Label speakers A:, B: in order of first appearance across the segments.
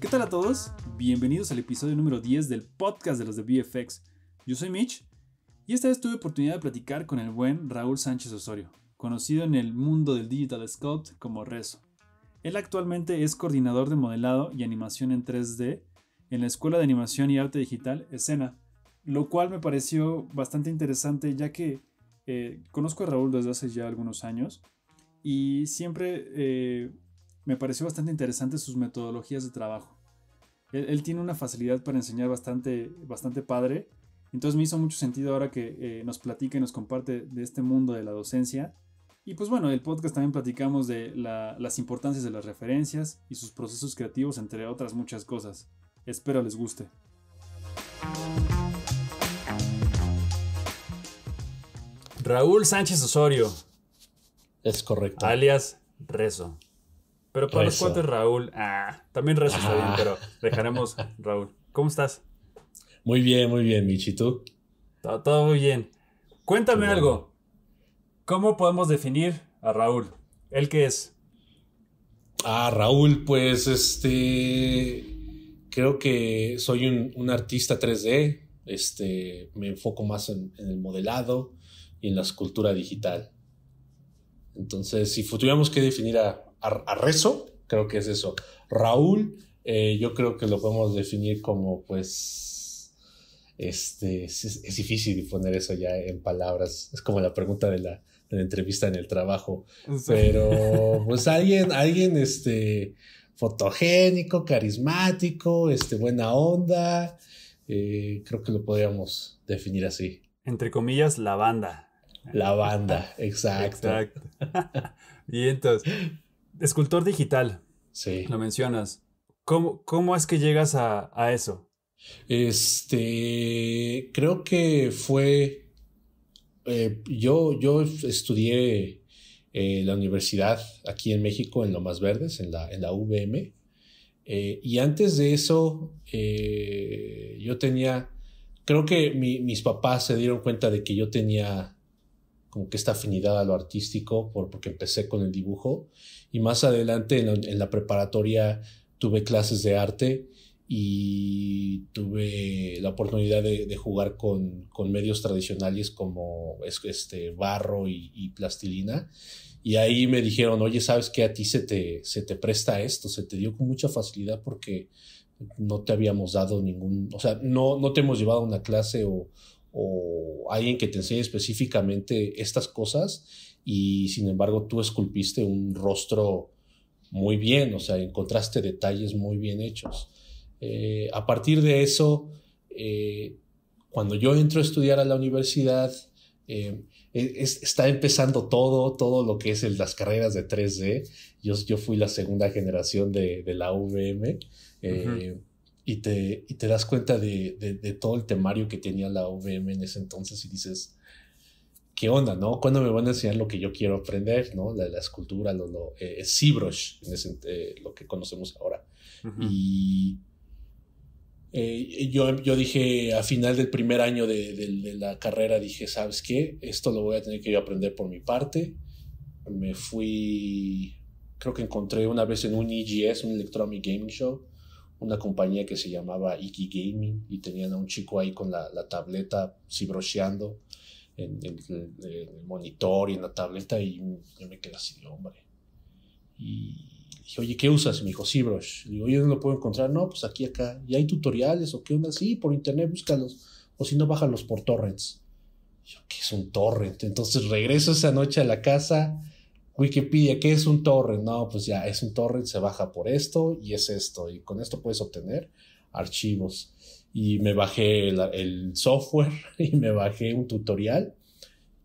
A: ¿Qué tal a todos? Bienvenidos al episodio número 10 del podcast de los de VFX. Yo soy Mitch y esta vez tuve oportunidad de platicar con el buen Raúl Sánchez Osorio, conocido en el mundo del Digital Sculpt como Rezo. Él actualmente es coordinador de modelado y animación en 3D en la Escuela de Animación y Arte Digital Escena, lo cual me pareció bastante interesante ya que eh, conozco a Raúl desde hace ya algunos años y siempre eh, me pareció bastante interesante sus metodologías de trabajo. Él, tiene una facilidad para enseñar bastante, bastante padre. Entonces me hizo mucho sentido ahora que eh, nos platica y nos comparte de este mundo de la docencia. Y pues bueno, el podcast también platicamos de las importancias de las referencias y sus procesos creativos, entre otras muchas cosas. Espero les guste. Raúl Sánchez Osorio.
B: Es correcto.
A: Alias Rezo. Pero para los cuates, Raúl. Ah, también Rezo está ah. pero dejaremos Raúl.
B: ¿Cómo estás? Muy bien, muy bien, Michito
A: ¿Tú? Todo, muy bien. Cuéntame algo. ¿Cómo podemos definir a Raúl? ¿El qué es?
B: Ah, Raúl, pues este. Creo que soy un, artista 3D. Este, me enfoco más en el modelado en la escultura digital. Entonces, si tuviéramos que definir a, Rezo, creo que es eso. Raúl, eh, yo creo que lo podemos definir como, pues, este, es, difícil poner eso ya en palabras. Es como la pregunta de la, entrevista en el trabajo. Pero, pues, alguien, alguien, este, fotogénico, carismático, este, buena onda. Eh, creo que lo podríamos definir así. Entre comillas, la banda. La banda, exacto.
A: y entonces, escultor digital. Sí. Lo mencionas.
B: ¿Cómo, cómo es que llegas a, eso? Este, creo que fue, eh, yo, yo estudié eh, la universidad aquí en México, en Lomas Verdes, en la, en UVM. Eh, y antes de eso, yo tenía, creo que mis papás se dieron cuenta de que yo tenía como que esta afinidad a lo artístico porque empecé con el dibujo y más adelante en la, preparatoria tuve clases de arte y tuve la oportunidad de, jugar con, medios tradicionales como este, barro y, plastilina. Y ahí me dijeron, oye, ¿sabes qué? A ti se te, se te presta esto, se te dio con mucha facilidad porque no te habíamos dado ningún, o sea, no, no te hemos llevado a una clase o, o alguien que te enseñe específicamente estas cosas y sin embargo tú esculpiste un rostro muy bien, o sea, encontraste detalles muy bien hechos. Eh, a partir de eso, eh, cuando yo entro a estudiar a la universidad, eh, e-, está empezando todo, todo lo que es las carreras de 3D. Yo, fui la segunda generación de, la UVM y te, y te das cuenta de, de, todo el temario que tenía la OVM en ese entonces y dices, ¿qué onda, no? ¿Cuándo me van a enseñar lo que yo quiero aprender, no? La, escultura, lo, lo eh, en eh, lo que conocemos ahora. Y eh, yo, yo dije, a final del primer año de, de, la carrera, dije, ¿sabes qué? Esto lo voy a tener que yo aprender por mi parte. Me fui, creo que encontré una vez en un EGS, un Electronic Gaming Show, una compañía que se llamaba Iki Gaming y tenían a un chico ahí con la, la tableta cibrocheando en, en, el monitor y en la tableta y yo me quedé así de hombre. Y dije, oye, ¿qué usas? Me dijo, cibroche. Y yo no lo puedo encontrar. No, pues aquí, acá. ¿Y hay tutoriales o qué onda? Sí, por internet, búscalos. O si no, bájalos por torrents. Yo, ¿qué es un torrent? Entonces regreso esa noche a la casa Wikipedia, ¿qué es un torrent? No, pues ya es un torrent, se baja por esto y es esto. Y con esto puedes obtener archivos. Y me bajé el, software y me bajé un tutorial.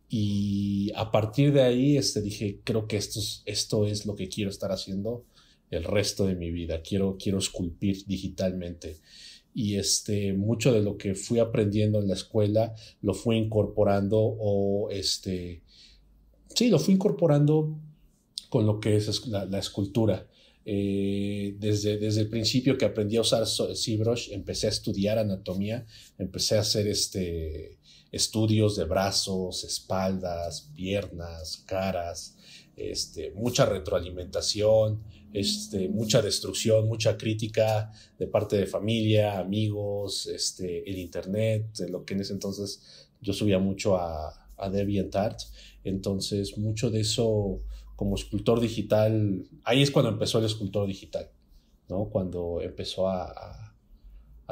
B: Y a partir de ahí este, dije, creo que esto es, esto es lo que quiero estar haciendo el resto de mi vida. Quiero, quiero esculpir digitalmente y este mucho de lo que fui aprendiendo en la escuela lo fui incorporando o este sí lo fui incorporando con lo que es la, escultura. Eh, desde, desde el principio que aprendí a usar ZBrush, empecé a estudiar anatomía, empecé a hacer este, estudios de brazos, espaldas, piernas, caras, este, mucha retroalimentación, este, mucha destrucción, mucha crítica de parte de familia, amigos, este, el internet, lo que en ese entonces yo subía mucho a, a DeviantArt. Entonces, mucho de eso como escultor digital, ahí es cuando empezó el escultor digital, ¿no? Cuando empezó a,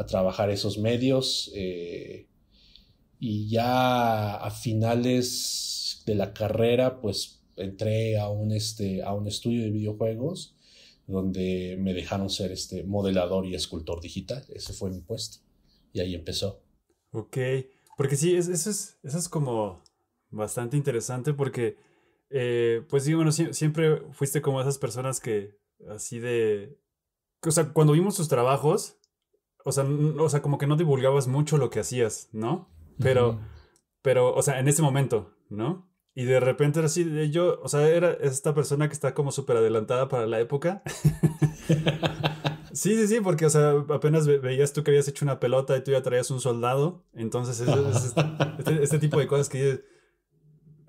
B: trabajar esos medios eh, y ya a finales de la carrera, pues entré a un, este, a un estudio de videojuegos donde me dejaron ser este modelador y escultor digital. Ese fue mi puesto. Y ahí empezó. Ok,
A: porque sí, eso es, eso es como bastante interesante porque eh, pues sí, bueno, siempre fuiste como esas personas que así de... O sea, cuando vimos tus trabajos, o sea, o sea como que no divulgabas mucho lo que hacías, ¿no? Pero, pero, o sea, en ese momento, ¿no? Y de repente era así, de yo, o sea, era esta persona que está como súper adelantada para la época. Sí, sí, sí, porque, o sea, apenas veías tú que habías hecho una pelota y tú ya traías un soldado. Entonces, este, este, este, tipo de cosas que dices,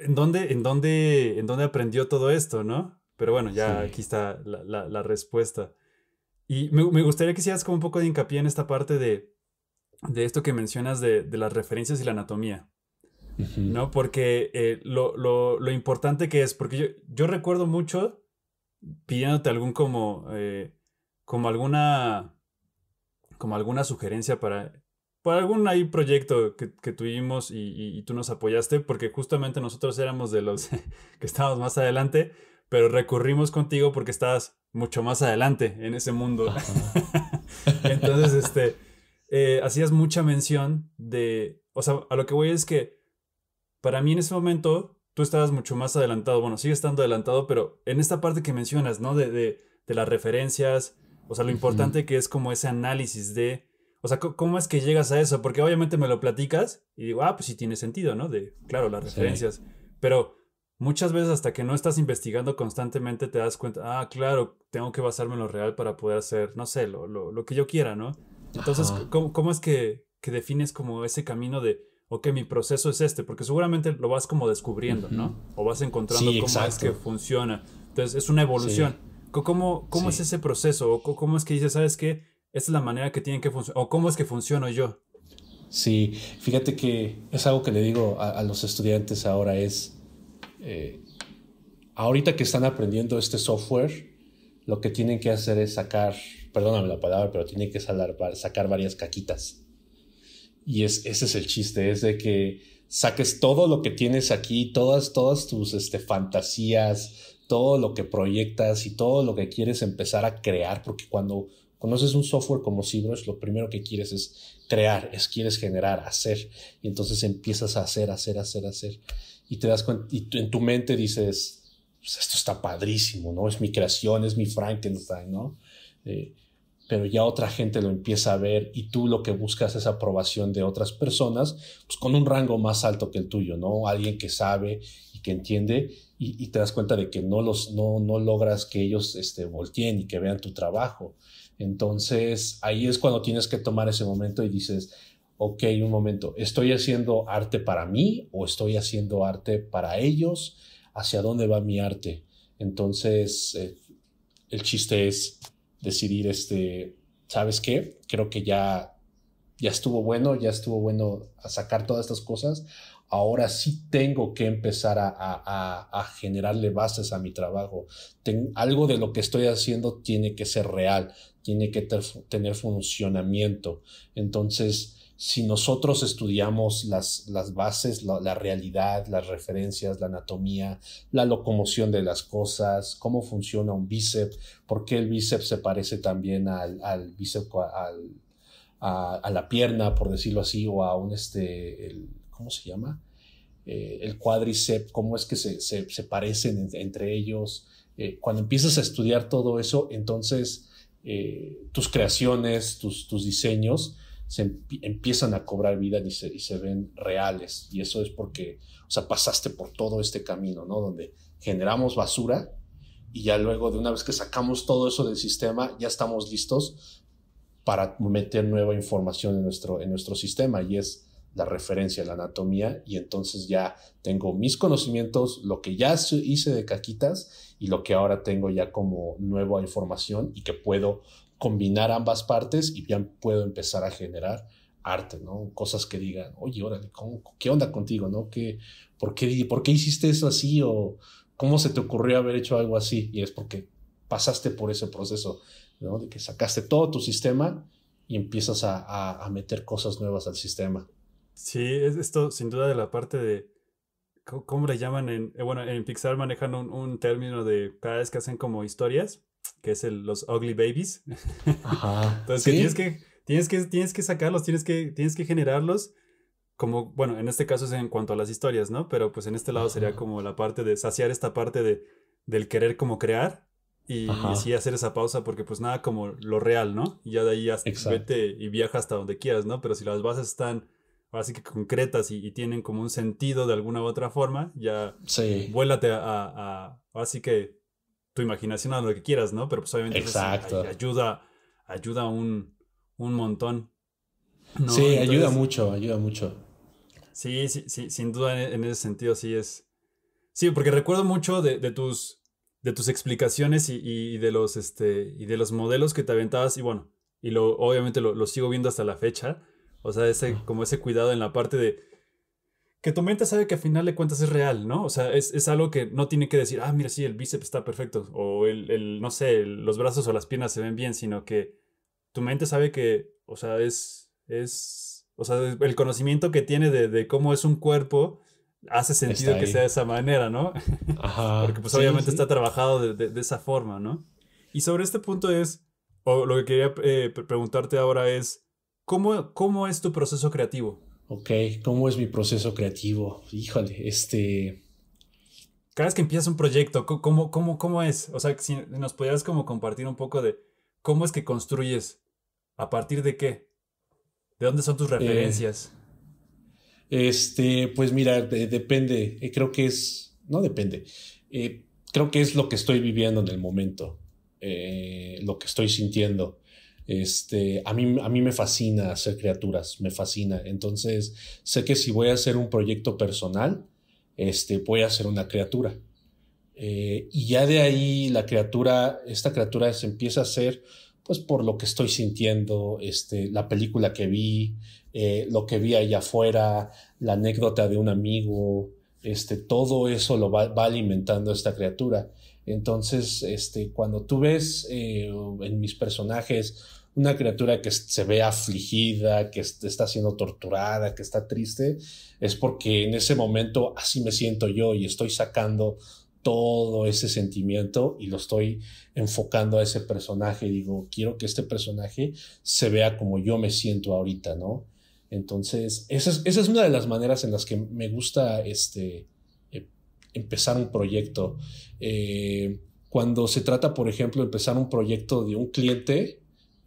A: en dónde, en dónde, en dónde aprendió todo esto, ¿no? Pero bueno, ya aquí está la, la, respuesta. Y me, me gustaría que hicieras como un poco de hincapié en esta parte de, de esto que mencionas de, de las referencias y la anatomía. ¿No? Porque eh, lo, lo, lo, importante que es, porque yo, yo recuerdo mucho pidiéndote algún como, eh, como alguna, como alguna sugerencia para por algún ahí proyecto que, tuvimos y, tú nos apoyaste, porque justamente nosotros éramos de los que estábamos más adelante, pero recurrimos contigo porque estabas mucho más adelante en ese mundo. Entonces, este, eh, hacías mucha mención de, o sea, a lo que voy es que para mí en ese momento tú estabas mucho más adelantado, bueno, sigue estando adelantado, pero en esta parte que mencionas, ¿no? De, de, de las referencias, o sea, lo importante que es como ese análisis de o sea, ¿cómo es que llegas a eso? Porque obviamente me lo platicas y digo, ah, pues sí tiene sentido, ¿no? De, claro, las referencias. Pero muchas veces hasta que no estás investigando constantemente te das cuenta, ah, claro, tengo que basarme en lo real para poder hacer, no sé, lo, lo, lo que yo quiera, ¿no? Entonces, ¿cómo, ¿cómo, es que, que, defines como ese camino de, ok, mi proceso es este? Porque seguramente lo vas como descubriendo, ¿no? O vas encontrando cómo es que funciona. Entonces, es una evolución. ¿Cómo, cómo es ese proceso? cómo es que dices, sabes qué? esa es la manera que tienen que funcionar, o cómo es que funciono yo.
B: Sí, fíjate que es algo que le digo a, los estudiantes ahora es, eh, ahorita que están aprendiendo este software, lo que tienen que hacer es sacar, perdóname la palabra, pero tienen que sacar varias caquitas. Y ese es el chiste, es de que saques todo lo que tienes aquí, todas, todas tus este, fantasías, todo lo que proyectas y todo lo que quieres empezar a crear, porque cuando conoces un software como Cibros, lo primero que quieres es crear, es quieres generar, hacer. Y entonces empiezas a hacer, hacer, hacer, hacer. Y te das cuenta, y en tu mente dices, pues esto está padrísimo, ¿no? Es mi creación, es mi Frankenstein, ¿no? Eh, pero ya otra gente lo empieza a ver y tú lo que buscas es aprobación de otras personas, pues con un rango más alto que el tuyo, ¿no? Alguien que sabe y que entiende y, y te das cuenta de que no, los, no, no logras que ellos este, volteen y que vean tu trabajo. Entonces ahí es cuando tienes que tomar ese momento y dices, ok, un momento, ¿estoy haciendo arte para mí o estoy haciendo arte para ellos? ¿Hacia dónde va mi arte? Entonces eh, el chiste es decidir, este, ¿sabes qué? Creo que ya, ya estuvo bueno, ya estuvo bueno a sacar todas estas cosas. Ahora sí tengo que empezar a, a, a generarle bases a mi trabajo. algo de lo que estoy haciendo tiene que ser real, tiene que tener funcionamiento. Entonces, si nosotros estudiamos las, bases, la, realidad, las referencias, la anatomía, la locomoción de las cosas, cómo funciona un bíceps, por qué el bíceps se parece también al, bíceps, a, la pierna, por decirlo así, o a un, este, ¿cómo se llama? Eh, el cuádriceps, cómo es que se, se, parecen entre ellos. Eh, cuando empiezas a estudiar todo eso, entonces eh, tus creaciones, tus, diseños, se empiezan a cobrar vida y se, ven reales. Y eso es porque, o sea, pasaste por todo este camino, ¿no? Donde generamos basura y ya luego de una vez que sacamos todo eso del sistema, ya estamos listos para meter nueva información en nuestro, en nuestro sistema. Y es la referencia, la anatomía, y entonces ya tengo mis conocimientos, lo que ya hice de caquitas y lo que ahora tengo ya como nueva información y que puedo combinar ambas partes y ya puedo empezar a generar arte, ¿no? Cosas que digan, oye, órale, ¿qué onda contigo, no? ¿Qué, por, qué, ¿Por qué hiciste eso así? ¿O cómo se te ocurrió haber hecho algo así? Y es porque pasaste por ese proceso, ¿no? De que sacaste todo tu sistema y empiezas a, a meter cosas nuevas al sistema. Sí,
A: es esto sin duda de la parte de, ¿cómo, le llaman? En, eh, bueno, en Pixar manejan un, término de cada vez que hacen como historias, que es los ugly babies. Ajá. Entonces, tienes, que, tienes, que, tienes que sacarlos, tienes que, tienes que generarlos como, bueno, en este caso es en cuanto a las historias, ¿no? Pero pues en este lado sería como la parte de saciar esta parte de, del querer como crear y, y, sí hacer esa pausa porque pues nada como lo real, ¿no? Y ya de ahí hasta vete y viaja hasta donde quieras, ¿no? Pero si las bases están ahora sí que concretas y, tienen como un sentido de alguna u otra forma, ya vuélate a, a, que tu imaginación a lo que quieras, ¿no? Pero pues obviamente pues, ayuda, ayuda un, montón. Sí, ayuda mucho,
B: ayuda mucho.
A: Sí, sí, sí, sin duda en, ese sentido sí es. Sí, porque recuerdo mucho de, tus de tus explicaciones y, de los este y de los modelos que te aventabas y bueno, y lo obviamente lo, lo sigo viendo hasta la fecha o sea, ese, como ese cuidado en la parte de que tu mente sabe que al final de cuentas es real, ¿no? O sea, es, algo que no tiene que decir, ah, mira, sí, el bíceps está perfecto, o el, no sé, los brazos o las piernas se ven bien, sino que tu mente sabe que, o sea, es, es, o sea, el conocimiento que tiene de, cómo es un cuerpo hace sentido que sea de esa manera, ¿no? Ajá, Porque pues obviamente está trabajado de, esa forma, ¿no? Y sobre este punto es, o lo que quería eh, preguntarte ahora es, ¿Cómo, es tu proceso creativo?
B: Ok, ¿cómo es mi proceso creativo? Híjole, este...
A: Cada vez que empiezas un proyecto, ¿cómo, cómo, cómo es? O sea, si nos pudieras como compartir un poco de cómo es que construyes, a partir de qué, de dónde son tus eh, referencias.
B: este, pues mira, depende, eh, creo que es, no depende, eh, creo que es lo que estoy viviendo en el momento, lo que estoy sintiendo. Este, a, mí, a mí me fascina hacer criaturas, me fascina. Entonces, sé que si voy a hacer un proyecto personal, este, voy a hacer una criatura. Eh, y ya de ahí la criatura, esta criatura se empieza a hacer, pues por lo que estoy sintiendo, este, la película que vi, eh, lo que vi allá afuera, la anécdota de un amigo, este, todo eso lo va, alimentando esta criatura. Entonces, este, cuando tú ves eh, en mis personajes una criatura que se ve afligida, que está siendo torturada, que está triste, es porque en ese momento así me siento yo y estoy sacando todo ese sentimiento y lo estoy enfocando a ese personaje. Digo, quiero que este personaje se vea como yo me siento ahorita, ¿no? Entonces, esa es, una de las maneras en las que me gusta este, eh, empezar un proyecto. Eh, cuando se trata, por ejemplo, de empezar un proyecto de un cliente,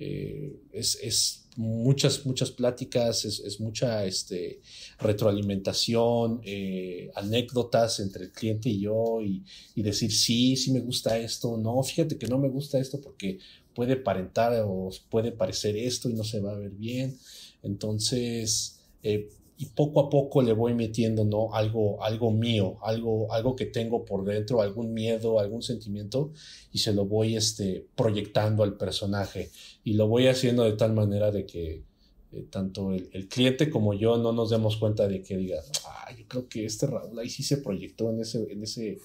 B: eh, es, muchas, muchas pláticas, es, es mucha este, retroalimentación, eh, anécdotas entre el cliente y yo y, decir, sí, sí me gusta esto, no, fíjate que no me gusta esto porque puede parentar o puede parecer esto y no se va a ver bien. Entonces, eh, y poco a poco le voy metiendo ¿no? algo, algo mío, algo, algo que tengo por dentro, algún miedo, algún sentimiento, y se lo voy este, proyectando al personaje. Y lo voy haciendo de tal manera de que eh, tanto el, cliente como yo no nos demos cuenta de que diga, ah, yo creo que este Raúl ahí sí se proyectó en, ese, en, ese,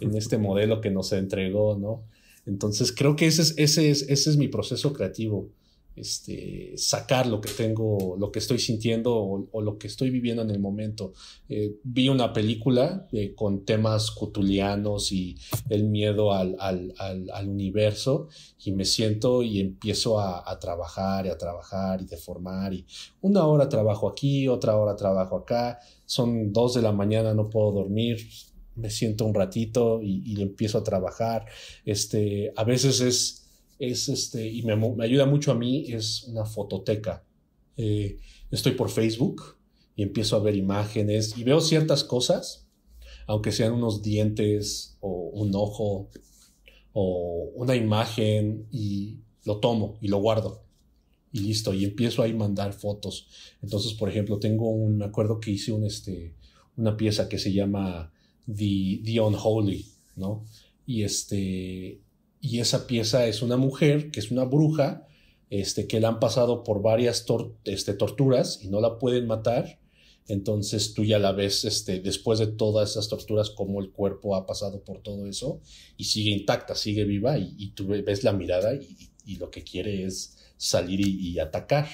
B: en este modelo que nos entregó, ¿no? Entonces creo que ese es, ese es, ese es mi proceso creativo este, sacar lo que tengo, lo que estoy sintiendo o, lo que estoy viviendo en el momento. Eh, vi una película eh, con temas cutulianos y el miedo al, universo y me siento y empiezo a, trabajar y a trabajar y deformar y una hora trabajo aquí, otra hora trabajo acá, son dos de la mañana, no puedo dormir, me siento un ratito y, y empiezo a trabajar. Este, a veces es este, y me, ayuda mucho a mí, es una fototeca. Eh, estoy por Facebook y empiezo a ver imágenes y veo ciertas cosas, aunque sean unos dientes o un ojo o una imagen y lo tomo y lo guardo y listo y empiezo ahí a mandar fotos. Entonces, por ejemplo, tengo un acuerdo que hice un, este, una pieza que se llama The, The Unholy, ¿no? Y este y esa pieza es una mujer que es una bruja, este, que la han pasado por varias este, torturas y no la pueden matar. Entonces tú ya la ves este, después de todas esas torturas, cómo el cuerpo ha pasado por todo eso y sigue intacta, sigue viva y, tú ves la mirada y, lo que quiere es salir y, atacar.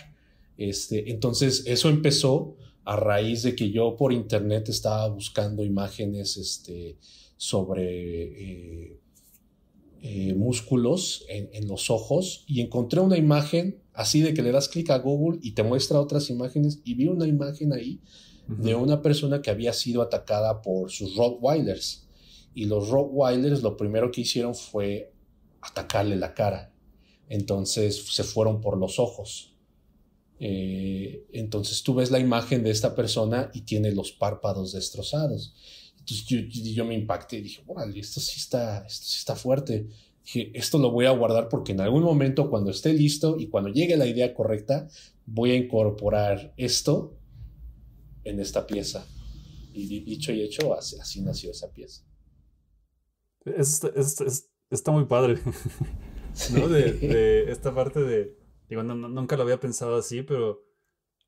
B: Este, entonces eso empezó a raíz de que yo por internet estaba buscando imágenes este, sobre eh, eh, músculos en, los ojos y encontré una imagen así de que le das clic a Google y te muestra otras imágenes y vi una imagen ahí de una persona que había sido atacada por sus Rottweilers y los Rottweilers lo primero que hicieron fue atacarle la cara entonces se fueron por los ojos eh, entonces tú ves la imagen de esta persona y tiene los párpados destrozados entonces yo, me impacté y dije, órale, esto sí está, esto sí está fuerte. Dije, esto lo voy a guardar porque en algún momento cuando esté listo y cuando llegue la idea correcta, voy a incorporar esto en esta pieza. Y dicho y hecho, así, nació esa pieza.
A: Es, está muy padre, ¿no? De,
B: esta parte de,
A: digo, nunca lo había pensado así, pero,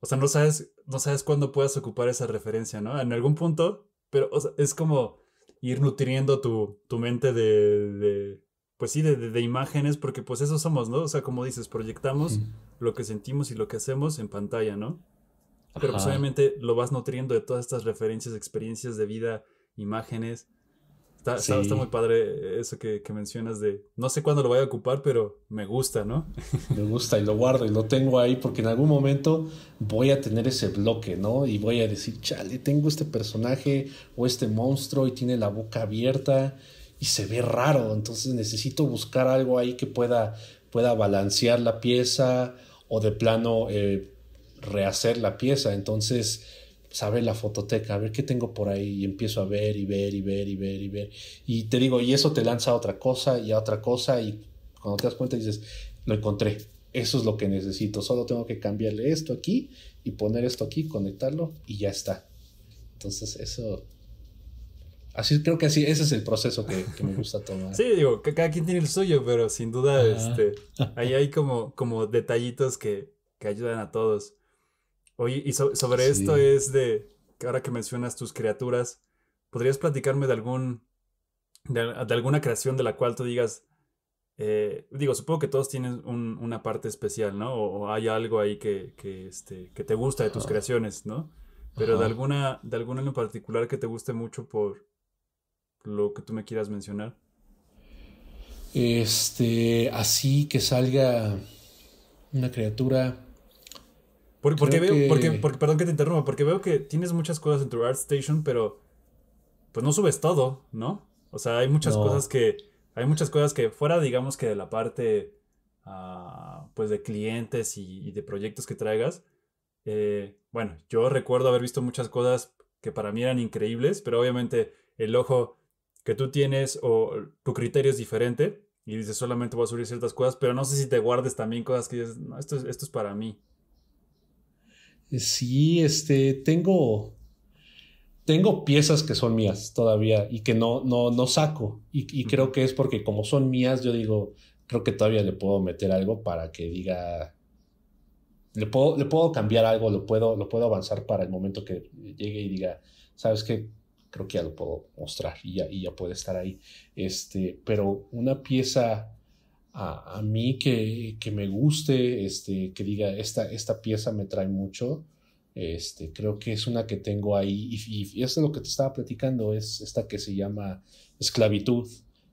A: o sea, no sabes, no sabes cuándo puedas ocupar esa referencia, ¿no? En algún punto pero, o sea, es como ir nutriendo tu, mente de, pues sí, de, imágenes, porque pues eso somos, ¿no? O sea, como dices, proyectamos lo que sentimos y lo que hacemos en pantalla, ¿no? Pero pues obviamente lo vas nutriendo de todas estas referencias, experiencias de vida, imágenes, Está, muy padre eso que, mencionas de, no sé cuándo lo voy a ocupar, pero
B: me gusta, ¿no? Me gusta y lo guardo y lo tengo ahí porque en algún momento voy a tener ese bloque, ¿no? Y voy a decir, chale, tengo este personaje o este monstruo y tiene la boca abierta y se ve raro, entonces necesito buscar algo ahí que pueda, pueda balancear la pieza o de plano eh, rehacer la pieza. Entonces saber la fototeca, a ver qué tengo por ahí, y empiezo a ver y ver y ver y ver y ver. Y te digo, y eso te lanza a otra cosa y a otra cosa, y cuando te das cuenta dices, lo encontré, eso es lo que necesito, solo tengo que cambiarle esto aquí y poner esto aquí, conectarlo y ya está. Entonces eso... Así creo que así, ese es el proceso que, me gusta tomar. Sí,
A: digo, que cada quien tiene el suyo, pero sin duda, este, ahí hay como, como detallitos que, que ayudan a todos. Oye, y sobre esto es de, ahora que mencionas tus criaturas, ¿podrías platicarme de algún, de, alguna creación de la cual tú digas, eh, digo, supongo que todos tienen una parte especial, ¿no? O, hay algo ahí que, que, este, te gusta de tus creaciones, ¿no? Pero de alguna, de alguna en particular que te guste mucho por lo que tú me quieras mencionar.
B: Este, así que salga una criatura. Porque, porque veo, que...
A: perdón que te interrumpa, porque veo que tienes muchas cosas en tu Station, pero pues no subes todo, ¿no? O sea, hay muchas cosas que, hay muchas cosas que fuera, digamos que de la parte, ah, pues de clientes y, de proyectos que traigas, eh, bueno, yo recuerdo haber visto muchas cosas que para mí eran increíbles, pero obviamente el ojo que tú tienes o tu criterio es diferente y dices solamente voy a subir ciertas cosas, pero no sé si te guardes también cosas que dices, no, esto, esto es para mí.
B: Sí, este, tengo, tengo piezas que son mías todavía y que no, no, no saco. Y, creo que es porque como son mías, yo digo, creo que todavía le puedo meter algo para que diga, le puedo, le puedo cambiar algo, lo puedo, lo puedo avanzar para el momento que llegue y diga, ¿sabes qué? Creo que ya lo puedo mostrar y ya, y ya puede estar ahí. Este, pero una pieza a, mí que, que, me guste, este, que diga, esta, esta pieza me trae mucho. Este, creo que es una que tengo ahí y, y, es lo que te estaba platicando, es esta que se llama esclavitud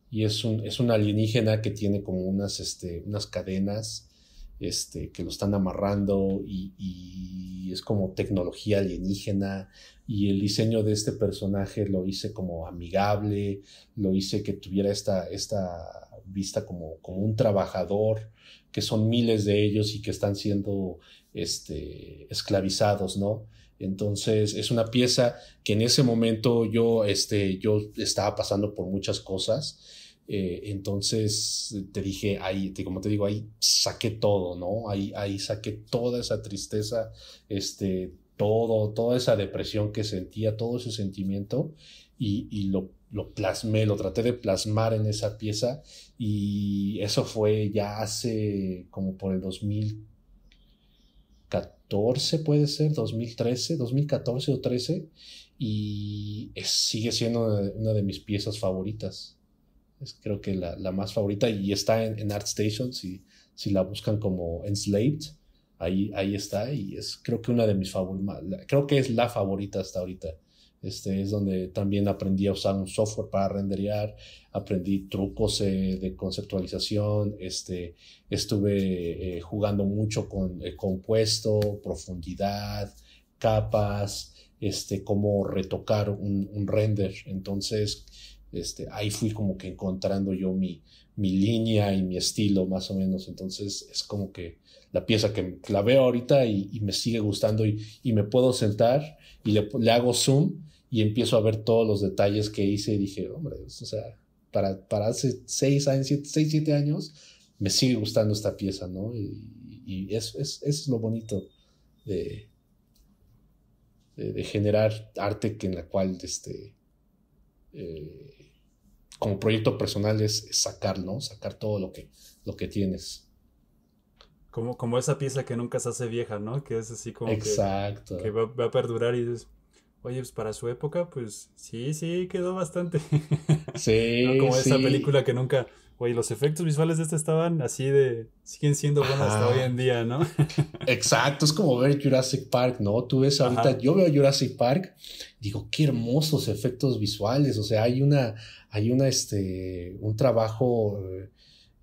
B: y es un, es alienígena que tiene como unas, este, unas cadenas este, que lo están amarrando y es como tecnología alienígena, y el diseño de este personaje lo hice como amigable, lo hice que tuviera esta, esta vista como, como un trabajador, que son miles de ellos y que están siendo este, esclavizados, ¿no? Entonces es una pieza que en ese momento yo, este, yo estaba pasando por muchas cosas. Eh, entonces te dije, ahí, como te digo, ahí saqué todo, ¿no? Ahí, ahí saqué toda esa tristeza, este, todo, toda esa depresión que sentía, todo ese sentimiento, y, lo, plasmé, lo traté de plasmar en esa pieza, y eso fue ya hace como por el 2014, puede ser, 2013, 2014 o 13, y sigue siendo una de, mis piezas favoritas. Es creo que la, más favorita, y está en, ArtStation Art Station, si, si la buscan como Enslaved ahí, está y es creo que una de mis favoritas, creo que es la favorita hasta ahorita. Este, es donde también aprendí a usar un software para renderear, aprendí trucos eh, de conceptualización, este, estuve eh, jugando mucho con eh, compuesto, profundidad, capas, este, cómo retocar un, un, render. Entonces, este, ahí fui como que encontrando yo mi, mi línea y mi estilo más o menos. Entonces, es como que la pieza que la veo ahorita y, me sigue gustando y, me puedo sentar y le, hago zoom y empiezo a ver todos los detalles que hice y dije, hombre, o sea, para, para hace seis años, 7 años, me sigue gustando esta pieza, ¿no? Y, eso, es, es lo bonito de, de, generar arte en la cual, este, eh, como proyecto personal, es, sacar, ¿no? Sacar todo lo que, lo que tienes.
A: Como, esa pieza que nunca se hace vieja, ¿no? Que es así como Exacto. que, va, a perdurar y dices, oye, pues para su época, pues sí, sí, quedó bastante.
B: Sí. ¿No? Como esa película
A: que nunca, oye, los efectos visuales de este estaban así de, siguen siendo buenos hasta hoy en día,
B: ¿no? Exacto, es como ver Jurassic Park, ¿no? Tú ves ahorita, yo veo Jurassic Park, digo, qué hermosos efectos visuales, o sea, hay una, hay una, este, un trabajo... Eh,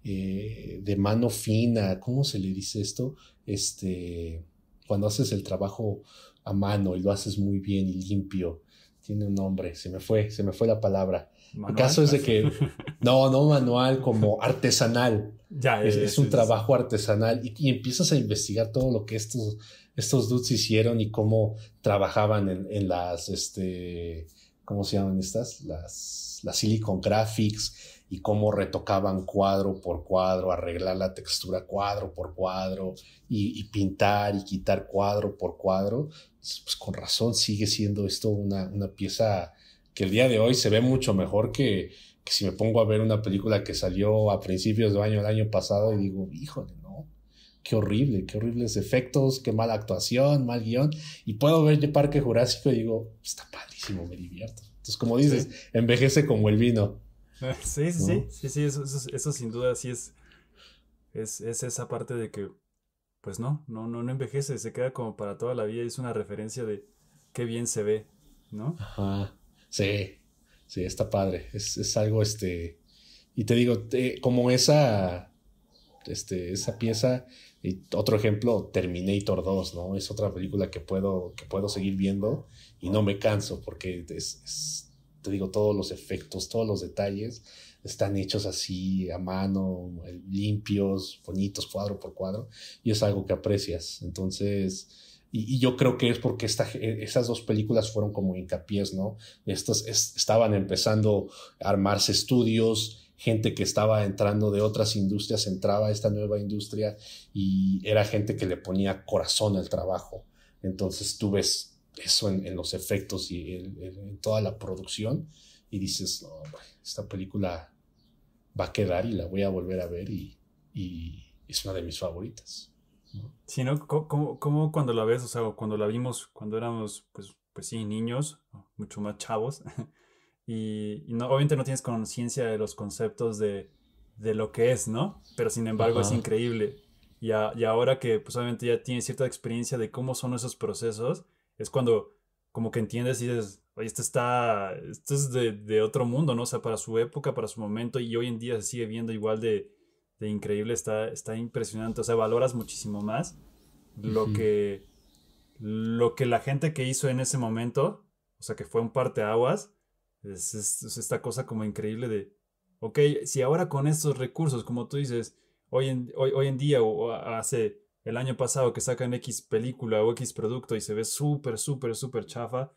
B: eh, de mano fina, ¿cómo se le dice esto? Este, cuando haces el trabajo a mano y lo haces muy bien y limpio. Tiene un nombre, se me fue, se me fue la palabra.
A: Manual, caso es de
B: que, no, no manual, como artesanal. Ya, es, eh, un trabajo artesanal y, empiezas a investigar todo lo que estos, estos dudes hicieron y cómo trabajaban en, las, este, ¿cómo se llaman estas? Las, las Silicon Graphics, y cómo retocaban cuadro por cuadro, arreglar la textura cuadro por cuadro y, pintar y quitar cuadro por cuadro, pues con razón sigue siendo esto una, pieza que el día de hoy se ve mucho mejor que, si me pongo a ver una película que salió a principios del año el año pasado y digo, híjole, no, qué horrible, qué horribles efectos, qué mala actuación, mal guión. Y puedo ver el Parque Jurásico y digo, está padrísimo, me divierto. Entonces, como dices, envejece como el vino.
A: Sí, sí, sí, sí, eso, eso, sin duda sí es, es, es, esa parte de que, pues no, no, no, no envejece, se queda como para toda la vida y es una referencia de qué bien se ve,
B: ¿no? Ajá, sí, sí, está padre, es, es algo, este, y te digo, como esa, este, esa pieza, y otro ejemplo, Terminator 2, ¿no? Es otra película que puedo, que puedo seguir viendo y no me canso porque es te digo, todos los efectos, todos los detalles están hechos así a mano, eh, limpios, bonitos, cuadro por cuadro, y es algo que aprecias. Entonces, y, yo creo que es porque estas eh, esas dos películas fueron como hincapiés, ¿no? Estas estaban empezando a armarse estudios, gente que estaba entrando de otras industrias entraba a esta nueva industria y era gente que le ponía corazón al trabajo. Entonces tú ves eso en, en los efectos y en, toda la producción. Y dices, no, esta película va a quedar y la voy a volver a ver y, y es una de mis favoritas. Sino
A: Sí, ¿no? ¿Cómo, cuando la ves, o sea, cuando la vimos, cuando éramos, pues, pues sí, niños, mucho más chavos, y, obviamente no tienes conciencia de los conceptos de, de, lo que es, ¿no? Pero sin embargo es increíble. Y, y, ahora que pues obviamente ya tienes cierta experiencia de cómo son esos procesos, es cuando como que entiendes y dices, oye, esto está, esto es de, otro mundo, ¿no? O sea, para su época, para su momento, y hoy en día se sigue viendo igual de, increíble, está, está impresionante, o sea, valoras muchísimo más lo que, lo que la gente que hizo en ese momento, o sea, que fue un parteaguas, es, es, esta cosa como increíble de, ok, si ahora con estos recursos, como tú dices, hoy en, hoy en día o hace el año pasado que sacan X película o X producto y se ve súper, súper, súper chafa.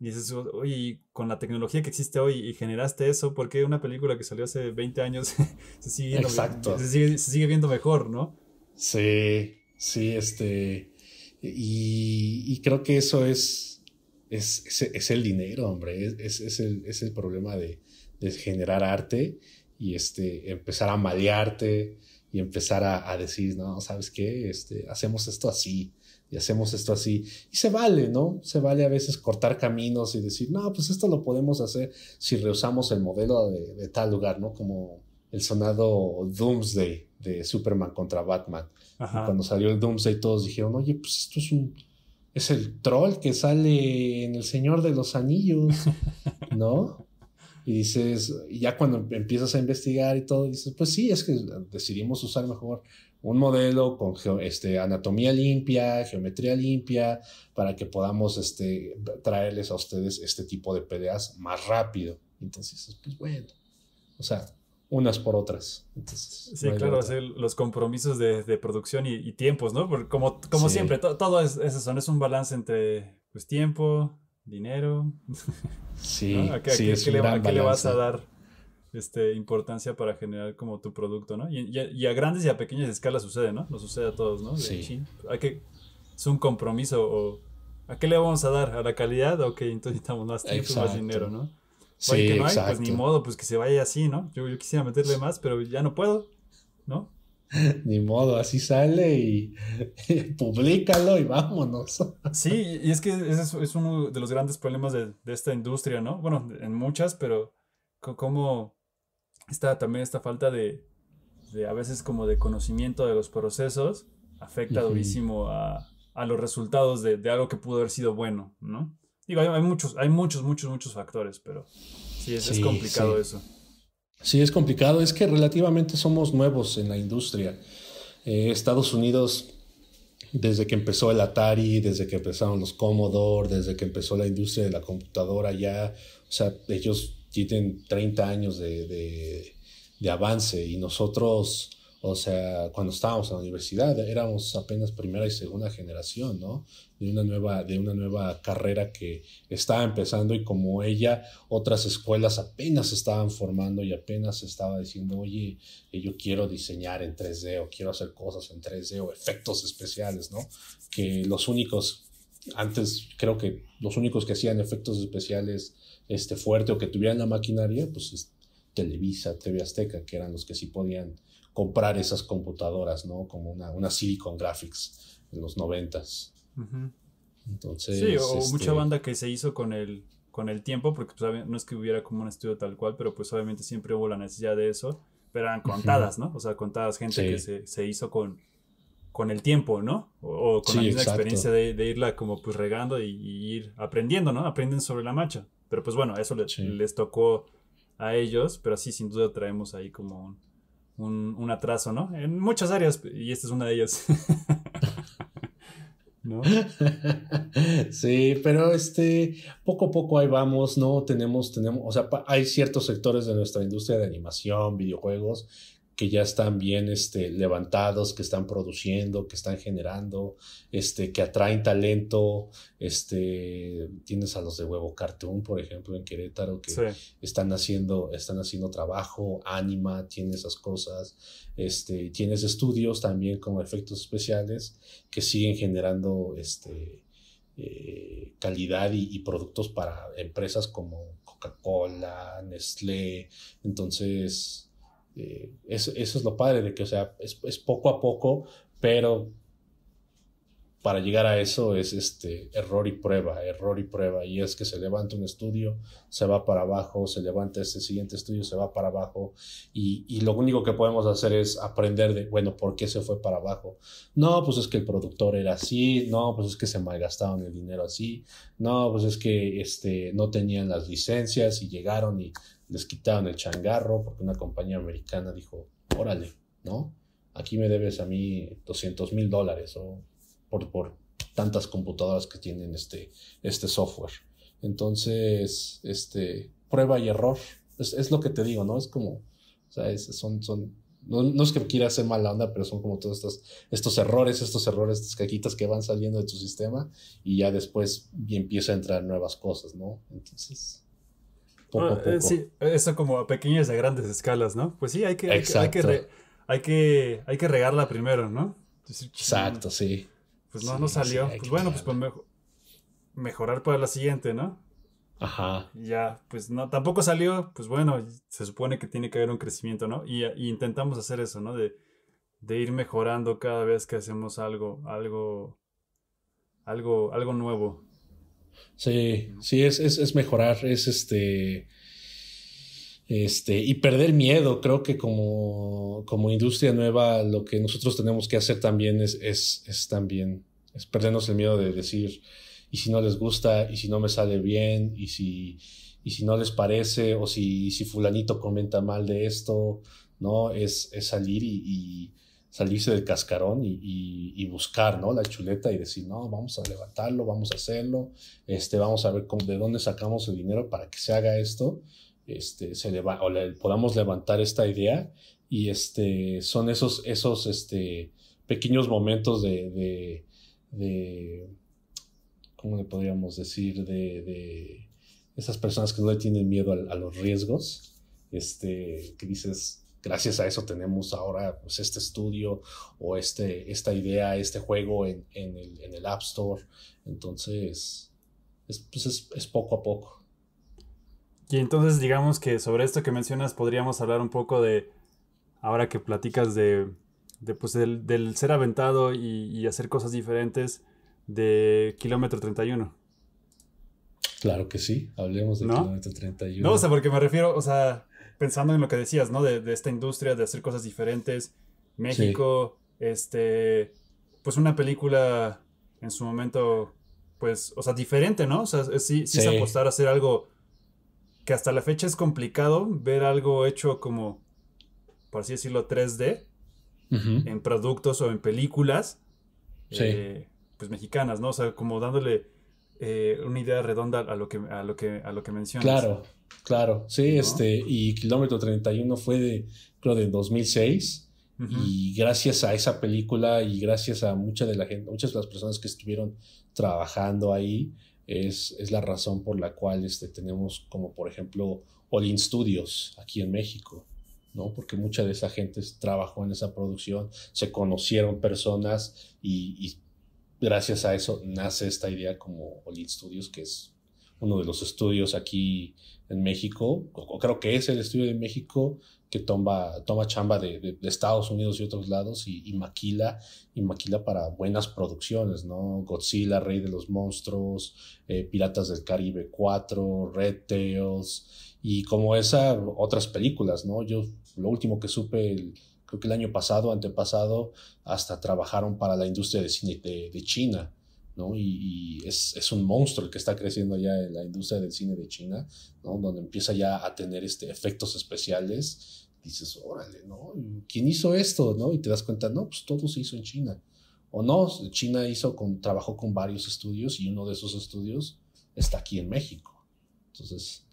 A: Y dices, oye, con la tecnología que existe hoy y generaste eso, ¿por qué una película que salió hace 20 años se, sigue viendo, mejor, no?
B: Sí, sí, este. Y, creo que eso es, es, es, el dinero, hombre. Es, es el, el, problema de, de, generar arte y este, empezar a malearte y empezar a, decir, no, ¿sabes qué? Este, hacemos esto así y hacemos esto así. Y se vale, ¿no? Se vale a veces cortar caminos y decir, no, pues esto lo podemos hacer si reusamos el modelo de, de tal lugar, ¿no? Como el sonado Doomsday de Superman contra Batman. Cuando salió el Doomsday todos dijeron, oye, pues esto es un... Es el troll que sale en El Señor de los Anillos, ¿no? Y dices, ya cuando empiezas a investigar y todo, dices, pues sí, es que decidimos usar mejor un modelo con este, anatomía limpia, geometría limpia, para que podamos este, traerles a ustedes este tipo de peleas más rápido. Entonces, pues bueno, o sea, unas por otras. sí, claro,
A: hacer los compromisos de, de producción y, tiempos, ¿no? como, como siempre, todo es, eso, es un balance entre pues, tiempo, dinero.
B: Sí, sí, le, qué le, vas a
A: dar este, importancia para generar como tu producto, ¿no? Y, a, grandes y a pequeñas escalas sucede, ¿no? Lo sucede a todos, ¿no? es un compromiso o ¿a qué le vamos a dar? ¿A la calidad? Ok, entonces necesitamos más tiempo, más dinero, ¿no? pues ni modo, pues que se vaya así, ¿no? Yo, yo quisiera meterle más, pero ya no puedo, ¿no?
B: Ni modo, así sale y, Públicalo publícalo y vámonos.
A: Sí, y es que ese es uno de los grandes problemas de, esta industria, ¿no? Bueno, en muchas, pero como está también esta falta de, a veces como de conocimiento de los procesos afecta durísimo a, los resultados de, algo que pudo haber sido bueno, ¿no? Digo, hay, muchos, hay muchos, muchos, muchos factores, pero sí, es, complicado eso.
B: Sí, es complicado. Es que relativamente somos nuevos en la industria. Eh, Estados Unidos, desde que empezó el Atari, desde que empezaron los Commodore, desde que empezó la industria de la computadora ya, o sea, ellos tienen 30 años de, de avance y nosotros o sea, cuando estábamos en la universidad éramos apenas primera y segunda generación, ¿no? De una nueva, de una nueva carrera que estaba empezando y como ella, otras escuelas apenas estaban formando y apenas estaba diciendo, oye, yo quiero diseñar en 3D o quiero hacer cosas en 3D o efectos especiales, ¿no? Que los únicos, antes creo que los únicos que hacían efectos especiales este, fuerte o que tuvieran la maquinaria, pues Televisa, TV Azteca, que eran los que sí podían comprar esas computadoras, ¿no? Como una, una Silicon Graphics en los noventas. Entonces. Sí, o este mucha
A: banda que se hizo con el, con el tiempo, porque pues, no es que hubiera como un estudio tal cual, pero pues obviamente siempre hubo la necesidad de eso, pero eran contadas, ¿no? O sea, contadas gente que se, hizo con, con el tiempo, ¿no? O, con la misma experiencia de, irla como pues regando y, ir aprendiendo, ¿no? Aprenden sobre la marcha. Pero pues bueno, eso les tocó a ellos, pero así sin duda traemos ahí como un un, atraso, ¿no? En muchas áreas, y esta es una de ellas.
B: ¿No? Sí, pero este, poco a poco ahí vamos, ¿no? Tenemos, tenemos, o sea, hay ciertos sectores de nuestra industria de animación, videojuegos, que ya están bien este, levantados, que están produciendo, que están generando, este, que atraen talento. Este, tienes a los de Huevo Cartoon, por ejemplo, en Querétaro, que están, haciendo, están haciendo trabajo, Anima tiene esas cosas. Este, tienes estudios también con efectos especiales que siguen generando este, eh, calidad y, y productos para empresas como Coca-Cola, Nestlé. Entonces eh, eso, es lo padre de que, o sea, es, poco a poco, pero para llegar a eso es este error y prueba, error y prueba. Y es que se levanta un estudio, se va para abajo, se levanta este siguiente estudio, se va para abajo. Y, lo único que podemos hacer es aprender de, bueno, ¿por qué se fue para abajo? No, pues es que el productor era así, no, pues es que se malgastaron el dinero así, no, pues es que este, no tenían las licencias y llegaron y les quitaron el changarro porque una compañía americana dijo, órale, ¿no? Aquí me debes a mí 200 mil dólares o por, tantas computadoras que tienen este, este software. Entonces, este, prueba y error. Es, lo que te digo, ¿no? Es como, o sea, son, son, no, es que quiera hacer mala onda, pero son como todos estos, estos errores, estos errores, estas caquitas que van saliendo de tu sistema y ya después empieza a entrar nuevas cosas, ¿no? Entonces, Ah, eh, sí,
A: eso eh, como a pequeñas y a grandes escalas, ¿no? Pues sí, hay que, hay que, hay que, regarla primero, ¿no?
B: Exacto, sí.
A: Pues no, no salió. pues bueno, pues mejorar para la siguiente, ¿no? Ajá. Ya, pues no, tampoco salió, pues bueno, se supone que tiene que haber un crecimiento, ¿no? Y, intentamos hacer eso, ¿no? De, de, ir mejorando cada vez que hacemos algo, algo, algo, algo nuevo.
B: Sí, sí, es, es, es, mejorar, es este. Este, y perder miedo, creo que como, como industria nueva, lo que nosotros tenemos que hacer también es, es, es también, es perdernos el miedo de decir, y si no les gusta, y si no me sale bien, y si, y si no les parece, o si, si fulanito comenta mal de esto, ¿no? Es, es salir y, salirse del cascarón y, buscar, ¿no? La chuleta y decir, no, vamos a levantarlo, vamos a hacerlo, este, vamos a ver de dónde sacamos el dinero para que se haga esto, este, se o podamos levantar esta idea y este, son esos, esos, este, pequeños momentos de, de, ¿cómo le podríamos decir? De, de, esas personas que no le tienen miedo a, los riesgos, este, que dices, gracias a eso tenemos ahora pues, este estudio o este, esta idea, este juego en, el, App Store. Entonces, es, pues es, poco a poco.
A: Y entonces digamos que sobre esto que mencionas podríamos hablar un poco de, ahora que platicas de, de pues del, ser aventado y, hacer cosas diferentes de Kilómetro 31.
B: Claro que sí, hablemos de kilómetro 31. No, o sea, porque
A: me refiero, o sea, pensando en lo que decías, ¿no? De, esta industria, de hacer cosas diferentes. México, este, pues una película en su momento, pues, o sea, diferente, ¿no? O sea, sí, sí, sí. es apostar a hacer algo que hasta la fecha es complicado ver algo hecho como, por así decirlo, 3D, en productos o en películas, eh, pues mexicanas, ¿no? O sea, como dándole eh, una idea redonda a lo que, a lo que, a lo que mencionas. Claro.
B: Claro, sí, este, y Kilómetro 31 fue de, creo, de 2006. Y gracias a esa película y gracias a mucha de la gente, muchas de las personas que estuvieron trabajando ahí, es, es la razón por la cual este, tenemos como por ejemplo All In Studios aquí en México, ¿no? Porque mucha de esa gente trabajó en esa producción, se conocieron personas y, y gracias a eso nace esta idea como All In Studios, que es uno de los estudios aquí en México, creo que es el estudio de México que toma, toma chamba de, Estados Unidos y otros lados y, maquila, y para buenas producciones, ¿no? Godzilla, Rey de los Monstruos, eh, Piratas del Caribe 4, Red Tails, y como esa, otras películas, ¿no? Yo lo último que supe, el, creo que el año pasado, antepasado, hasta trabajaron para la industria de cine de, de China y, es, un monstruo el que está creciendo ya en la industria del cine de China, ¿no? Donde empieza ya a tener este, efectos especiales. Dices, órale, ¿no? ¿Quién hizo esto, no? Y te das cuenta, no, pues todo se hizo en China. O no, China hizo con, trabajó con varios estudios y uno de esos estudios está aquí en México. Entonces,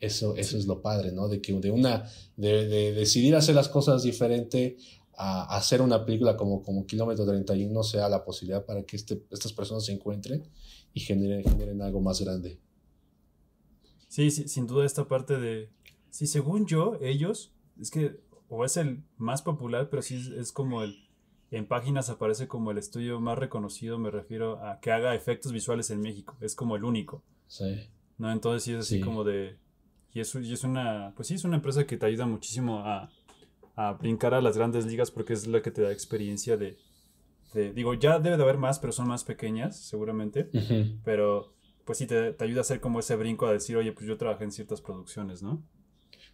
B: eso, eso es lo padre, ¿no? De que de una, de, de decidir hacer las cosas diferente a hacer una película como, como Kilómetro 31 sea la posibilidad para que este, estas personas se encuentren y generen, generen algo más grande.
A: Sí, sí, sin duda esta parte de... Sí, según yo, ellos, es que, o es el más popular, pero sí es, como el... En páginas aparece como el estudio más reconocido, me refiero a que haga efectos visuales en México, es como el único. Sí. ¿No? Entonces sí es así como de... Y y es una... Pues sí, es una empresa que te ayuda muchísimo a a brincar a las grandes ligas porque es la que te da experiencia de, digo, ya debe de haber más, pero son más pequeñas, seguramente, pero pues sí, te, ayuda a hacer como ese brinco a decir, oye, pues yo trabajé en ciertas producciones, ¿no?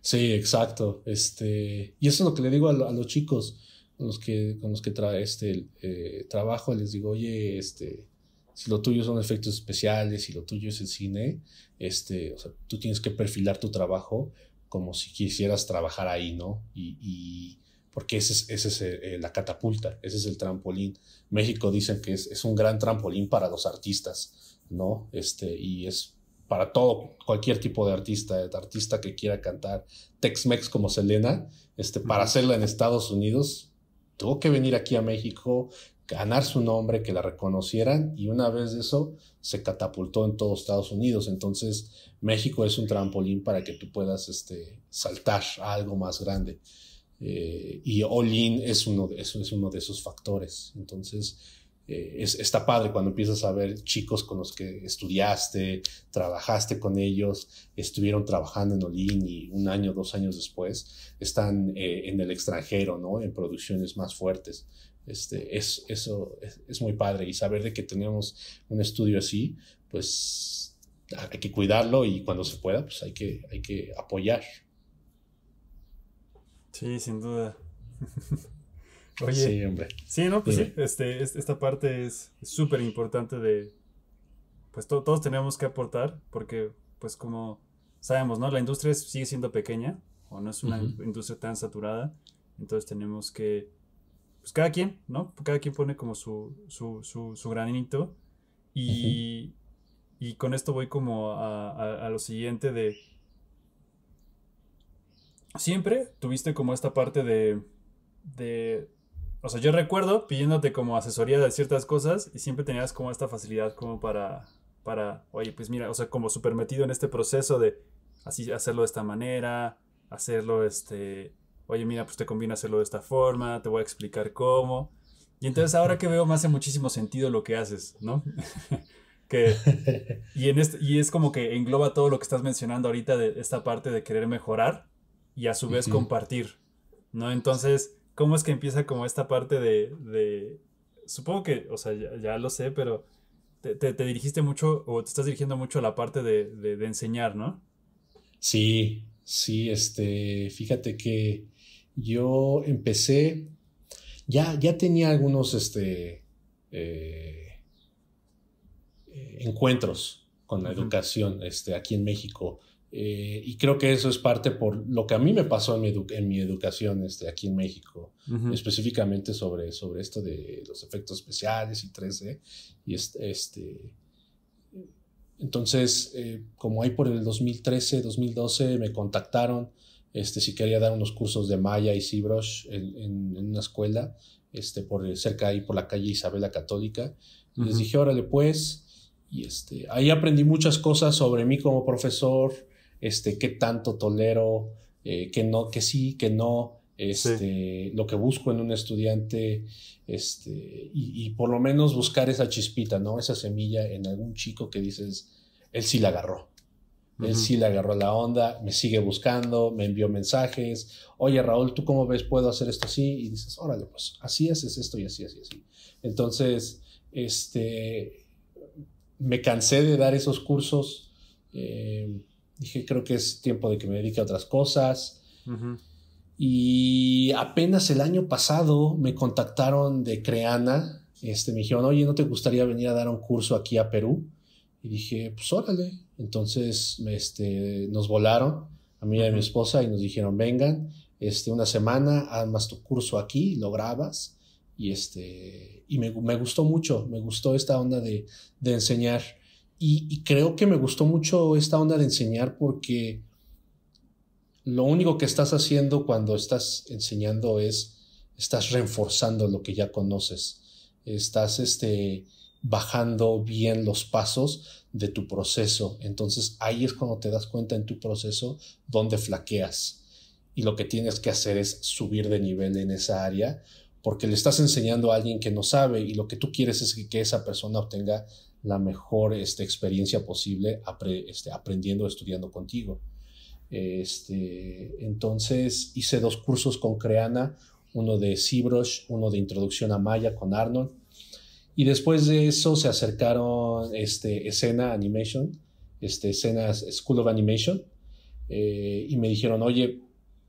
B: Sí, exacto. Este, y eso es lo que le digo a, los chicos con los que, con los que trae este, eh, trabajo, les digo, oye, este, si lo tuyo son efectos especiales, si lo tuyo es el cine, este, o sea, tú tienes que perfilar tu trabajo como si quisieras trabajar ahí, ¿no? Y, porque esa es, ese es eh, la catapulta, ese es el trampolín. México dicen que es, un gran trampolín para los artistas, ¿no? Este, y es para todo, cualquier tipo de artista, de artista que quiera cantar Tex-Mex como Selena, este, para hacerla en Estados Unidos, tuvo que venir aquí a México, ganar su nombre, que la reconocieran y una vez de eso se catapultó en todos Estados Unidos. Entonces México es un trampolín para que tú puedas este, saltar a algo más grande. Eh, y Olin es uno, de, es uno de esos factores. Entonces eh, está padre cuando empiezas a ver chicos con los que estudiaste, trabajaste con ellos, estuvieron trabajando en Olin y un año, dos años después están eh, en el extranjero, ¿no? En producciones más fuertes. Este, es, eso es, muy padre y saber de que tenemos un estudio así, pues hay que cuidarlo y cuando se pueda, pues hay que, hay que apoyar.
A: Sí, sin duda. sí, hombre. Sí, no, pues sí, este, esta parte es súper importante de, pues todos tenemos que aportar, porque pues como sabemos, ¿no? La industria sigue siendo pequeña, o no es una industria tan saturada, entonces tenemos que, pues cada quien, ¿no? Cada quien pone como su, granito, y, con esto voy como a, lo siguiente de... Siempre tuviste como esta parte de o sea, yo recuerdo pidiéndote como asesoría de ciertas cosas y siempre tenías como esta facilidad como para, para, oye, pues mira, o sea, como súper metido en este proceso de así hacerlo de esta manera, hacerlo este, oye, mira, pues te conviene hacerlo de esta forma, te voy a explicar cómo. Y entonces ahora que veo me hace muchísimo sentido lo que haces, ¿no? que, y, en este, y es como que engloba todo lo que estás mencionando ahorita de esta parte de querer mejorar y a su vez compartir, ¿no? Entonces cómo es que empieza como esta parte de, supongo que, o sea, ya, lo sé, pero te, dirigiste mucho o te estás dirigiendo mucho a la parte de,
B: enseñar, ¿no? Sí, sí, este, fíjate que yo empecé, ya, ya tenía algunos, este, eh, eh, encuentros con la educación, este, aquí en México. Eh, y creo que eso es parte por lo que a mí me pasó en mi, en mi educación este, aquí en México, específicamente sobre, sobre esto de los efectos especiales y 3D. Y este, este entonces, eh, como ahí por el 2013, 2012, me contactaron este, si quería dar unos cursos de Maya y ZBrush en, en, una escuela este, por, cerca ahí por la calle Isabela Católica. Les dije, órale pues. Y este, ahí aprendí muchas cosas sobre mí como profesor, este, qué tanto tolero, eh, que qué no, sí, que no, este, lo que busco en un estudiante, este, y, por lo menos buscar esa chispita, ¿no? Esa semilla en algún chico que dices, él sí la agarró. Él sí la agarró la onda, me sigue buscando, me envió mensajes. Oye, Raúl, ¿tú cómo ves? ¿Puedo hacer esto así? Y dices, órale, pues así haces esto y así, así, así. Entonces, este, me cansé de dar esos cursos. Eh, Dije, creo que es tiempo de que me dedique a otras cosas. Y apenas el año pasado me contactaron de Creana. Este, me dijeron, oye, ¿no te gustaría venir a dar un curso aquí a Perú? Y dije, pues órale. Entonces este, nos volaron, a mí y a mi esposa, y nos dijeron, vengan, este, una semana, armas tu curso aquí, lo grabas. Y, este, y me, me gustó mucho, me gustó esta onda de, de enseñar. Y, creo que me gustó mucho esta onda de enseñar porque lo único que estás haciendo cuando estás enseñando es, estás reforzando lo que ya conoces, estás este, bajando bien los pasos de tu proceso. Entonces ahí es cuando te das cuenta en tu proceso donde flaqueas. Y lo que tienes que hacer es subir de nivel en esa área porque le estás enseñando a alguien que no sabe y lo que tú quieres es que esa persona obtenga la mejor este, experiencia posible este, aprendiendo, estudiando contigo. Este, entonces hice dos cursos con Creana, uno de ZBrush, uno de introducción a Maya con Arnold. Y después de eso se acercaron este, Escena Animation, este, Escena School of Animation, eh, y me dijeron, oye,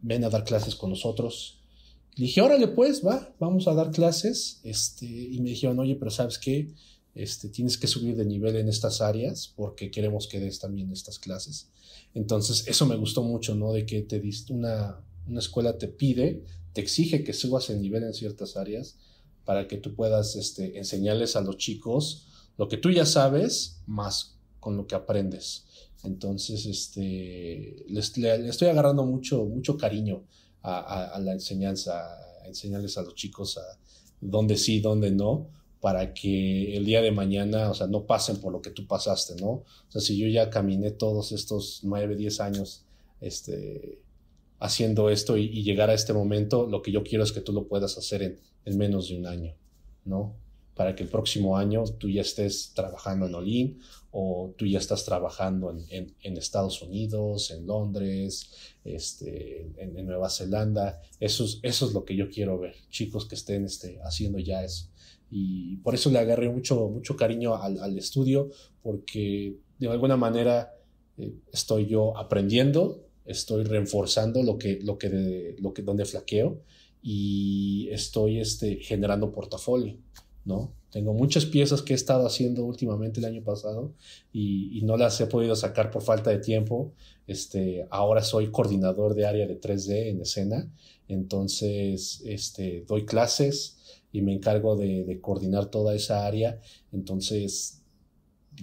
B: ven a dar clases con nosotros. Le dije, órale pues, va, vamos a dar clases. Este, y me dijeron, oye, pero ¿sabes qué? Este, tienes que subir de nivel en estas áreas porque queremos que des también estas clases. Entonces, eso me gustó mucho, ¿no? De que te una, una escuela te pide, te exige que subas el nivel en ciertas áreas para que tú puedas este, enseñarles a los chicos lo que tú ya sabes, más con lo que aprendes. Entonces, este, le, estoy agarrando mucho, mucho cariño a, la enseñanza, a enseñarles a los chicos a dónde sí, dónde no, para que el día de mañana, o sea, no pasen por lo que tú pasaste, ¿no? O sea, si yo ya caminé todos estos 9, 10 años este, haciendo esto y, llegar a este momento, lo que yo quiero es que tú lo puedas hacer en, menos de un año, ¿no? Para que el próximo año tú ya estés trabajando en Olin o tú ya estás trabajando en, Estados Unidos, en Londres, este, en, Nueva Zelanda. Eso es, eso es lo que yo quiero ver, chicos que estén este, haciendo ya eso y por eso le agarré mucho, mucho cariño al, al estudio, porque de alguna manera eh, estoy yo aprendiendo, estoy reforzando lo que, lo que, lo que donde flaqueo y estoy este, generando portafolio, ¿no? Tengo muchas piezas que he estado haciendo últimamente el año pasado y, y, no las he podido sacar por falta de tiempo. Este, ahora soy coordinador de área de 3D en escena, entonces este, doy clases, y me encargo de, coordinar toda esa área. Entonces,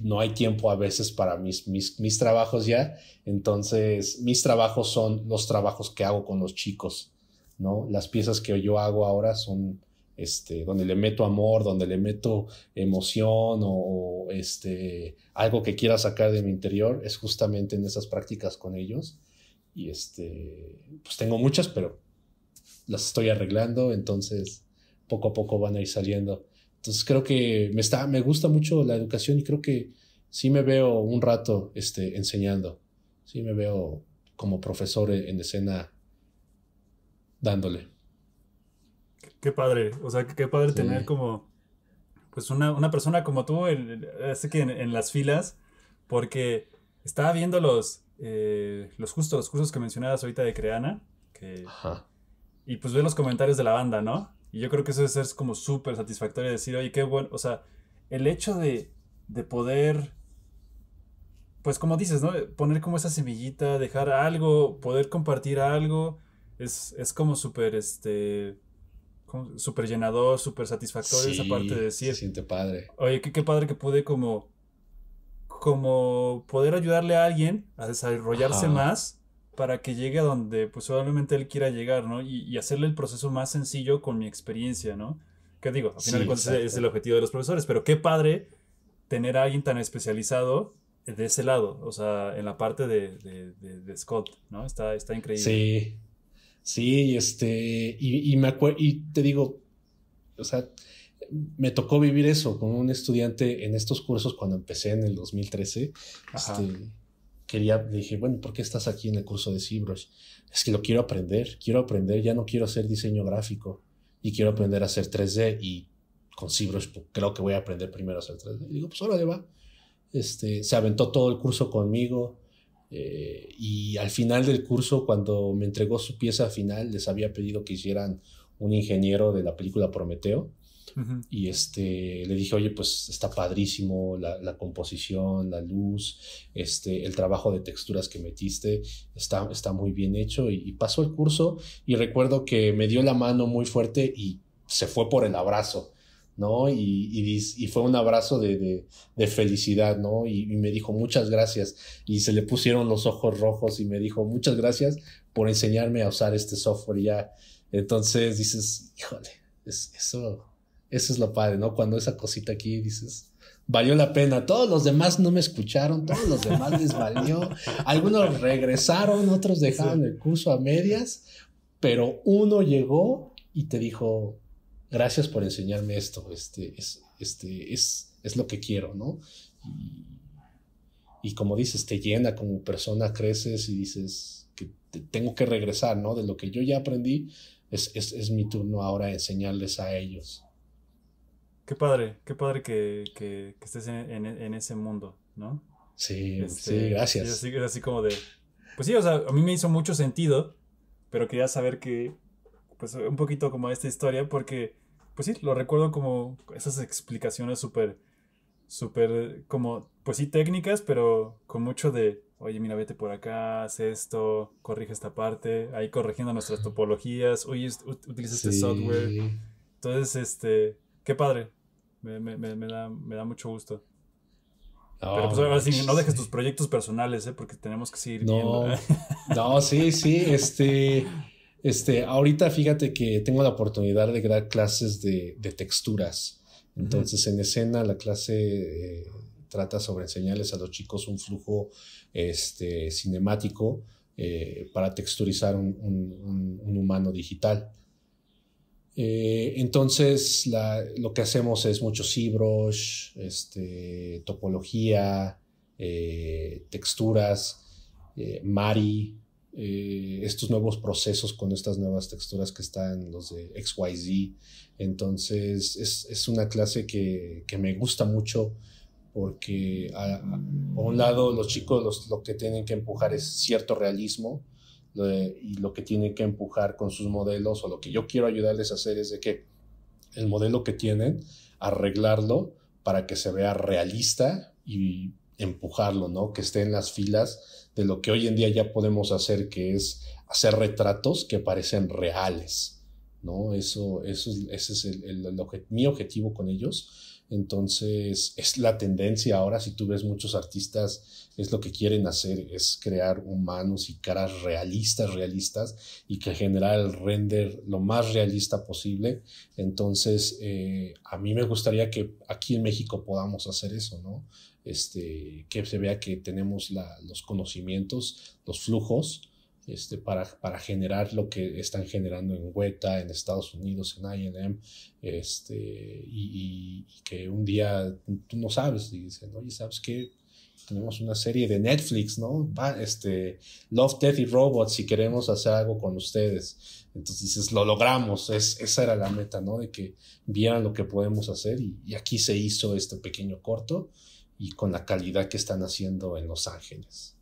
B: no hay tiempo a veces para mis, mis, trabajos ya. Entonces, mis trabajos son los trabajos que hago con los chicos, ¿no? Las piezas que yo hago ahora son, este, donde le meto amor, donde le meto emoción o, este, algo que quiera sacar de mi interior, es justamente en esas prácticas con ellos. Y este, pues tengo muchas, pero las estoy arreglando, entonces poco a poco van a ir saliendo. Entonces creo que me, está, me gusta mucho la educación y creo que sí me veo un rato este, enseñando, sí me veo como profesor e, en escena dándole.
A: Qué padre, o sea, qué padre tener como, pues una, persona como tú, en, que en, las filas, porque estaba viendo los, eh, los justos, los cursos que mencionabas ahorita de Creana, que, y pues ve los comentarios de la banda, ¿no? Y yo creo que eso es, es como súper satisfactorio decir, oye, qué bueno, o sea, el hecho de, de poder, pues como dices, ¿no? Poner como esa semillita, dejar algo, poder compartir algo, es, es como súper, este, súper llenador, súper satisfactorio esa parte de
B: decir. Se siente padre.
A: Oye, qué, padre que pude como, como poder ayudarle a alguien a desarrollarse más para que llegue a donde pues probablemente él quiera llegar, ¿no? Y, hacerle el proceso más sencillo con mi experiencia, ¿no? Que digo, al final es el objetivo de los profesores, pero qué padre tener a alguien tan especializado de ese lado, o sea, en la parte de, Scott, ¿no? Está, está increíble. Sí,
B: sí, este, y, me y te digo, o sea, me tocó vivir eso como un estudiante en estos cursos cuando empecé en el 2013. Este, quería, dije, bueno, ¿por qué estás aquí en el curso de Cibros? Es que lo quiero aprender, quiero aprender, ya no quiero hacer diseño gráfico y quiero aprender a hacer 3D y con Cibros pues, creo que voy a aprender primero a hacer 3D. digo, pues ya va. Este, se aventó todo el curso conmigo eh, y al final del curso, cuando me entregó su pieza final, les había pedido que hicieran un ingeniero de la película Prometeo y este, le dije, oye, pues está padrísimo la, la, composición, la luz, este, el trabajo de texturas que metiste, está, está muy bien hecho. Y, pasó el curso y recuerdo que me dio la mano muy fuerte y se fue por el abrazo. ¿no? Y, y, y, fue un abrazo de, de, de felicidad, ¿no? Y, y, me dijo, muchas gracias. Y se le pusieron los ojos rojos y me dijo, muchas gracias por enseñarme a usar este software ya. Entonces dices, híjole, es, eso eso es lo padre, ¿no? Cuando esa cosita aquí dices, valió la pena. Todos los demás no me escucharon, todos los demás les valió. Algunos regresaron, otros dejaron el curso a medias, pero uno llegó y te dijo, gracias por enseñarme esto, este, es, este, es, es lo que quiero, ¿no? Y, como dices, te llena como persona, creces y dices que tengo que regresar, ¿no? De lo que yo ya aprendí, es, es, es mi turno ahora enseñarles a ellos.
A: Qué padre, qué padre que, estés en, ese mundo, ¿no?
B: Sí, pues sí, este, gracias.
A: Es así, como de... Pues sí, o sea, a mí me hizo mucho sentido, pero quería saber que, pues un poquito como esta historia, porque, pues sí, lo recuerdo como esas explicaciones súper, súper, como, pues sí, técnicas, pero con mucho de, oye, mira, vete por acá, haz esto, corrige esta parte, ahí corrigiendo nuestras topologías, oye, utiliza este software. Entonces, este, qué padre, me, me, me, da, me da mucho gusto. Pero pues no dejes tus proyectos personales, ¿eh? porque tenemos que seguir viendo,
B: No, sí, sí. Este, este, ahorita fíjate que tengo la oportunidad de dar clases de, texturas. Entonces, en escena, la clase eh, trata sobre enseñarles a los chicos un flujo este, cinemático eh, para texturizar un humano digital. Eh, entonces, lo que hacemos es mucho ZBrush, este, topología, eh, texturas, eh, Mari, estos nuevos procesos con estas nuevas texturas que están los de XYZ. Entonces, es, una clase que, me gusta mucho porque, a, un lado, los chicos los, lo que tienen que empujar es cierto realismo y lo que tienen que empujar con sus modelos o lo que yo quiero ayudarles a hacer es de que el modelo que tienen, arreglarlo para que se vea realista y empujarlo, ¿no? Que esté en las filas de lo que hoy en día ya podemos hacer, que es hacer retratos que parecen reales, ¿no? Eso, ese es mi objetivo con ellos entonces es la tendencia ahora, si tú ves muchos artistas, es lo que quieren hacer, es crear humanos y caras realistas, realistas, y que generar el render lo más realista posible. Entonces eh, a mí me gustaría que aquí en México podamos hacer eso, ¿no? Este, que se vea que tenemos los conocimientos, los flujos, este, para, para generar lo que están generando en Weta, en Estados Unidos, en INM, este, y, que un día tú no sabes, y dicen, oye, ¿sabes qué? Tenemos una serie de Netflix, ¿no? Va, este, Love, Death y Robots, si queremos hacer algo con ustedes. Entonces dices, lo logramos, es, esa era la meta, ¿no? De que vieran lo que podemos hacer y aquí se hizo este pequeño corto y con la calidad que están haciendo en Los Ángeles.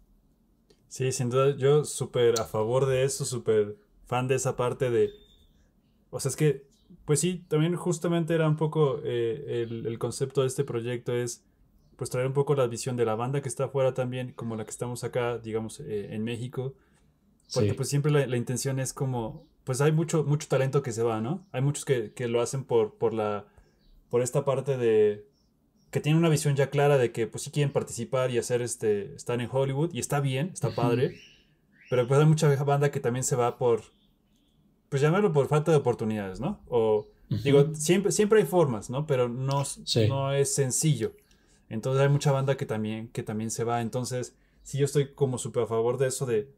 A: Sí, sin duda, yo súper a favor de eso, súper fan de esa parte de... O sea, es que, pues sí, también justamente era un poco eh, el, concepto de este proyecto es pues traer un poco la visión de la banda que está afuera también, como la que estamos acá, digamos, eh, en México. Porque pues siempre la, intención es como, pues hay mucho, mucho talento que se va, ¿no? Hay muchos que, que lo hacen por, por, la, por esta parte de, que tienen una visión ya clara de que pues sí quieren participar y hacer este, estar en Hollywood y está bien, está padre, pero pues hay mucha banda que también se va por, pues llamarlo por falta de oportunidades, ¿no? O digo, siempre, siempre hay formas, ¿no? Pero no, no es sencillo. Entonces hay mucha banda que también, que también se va. Entonces, sí, yo estoy como súper a favor de eso de,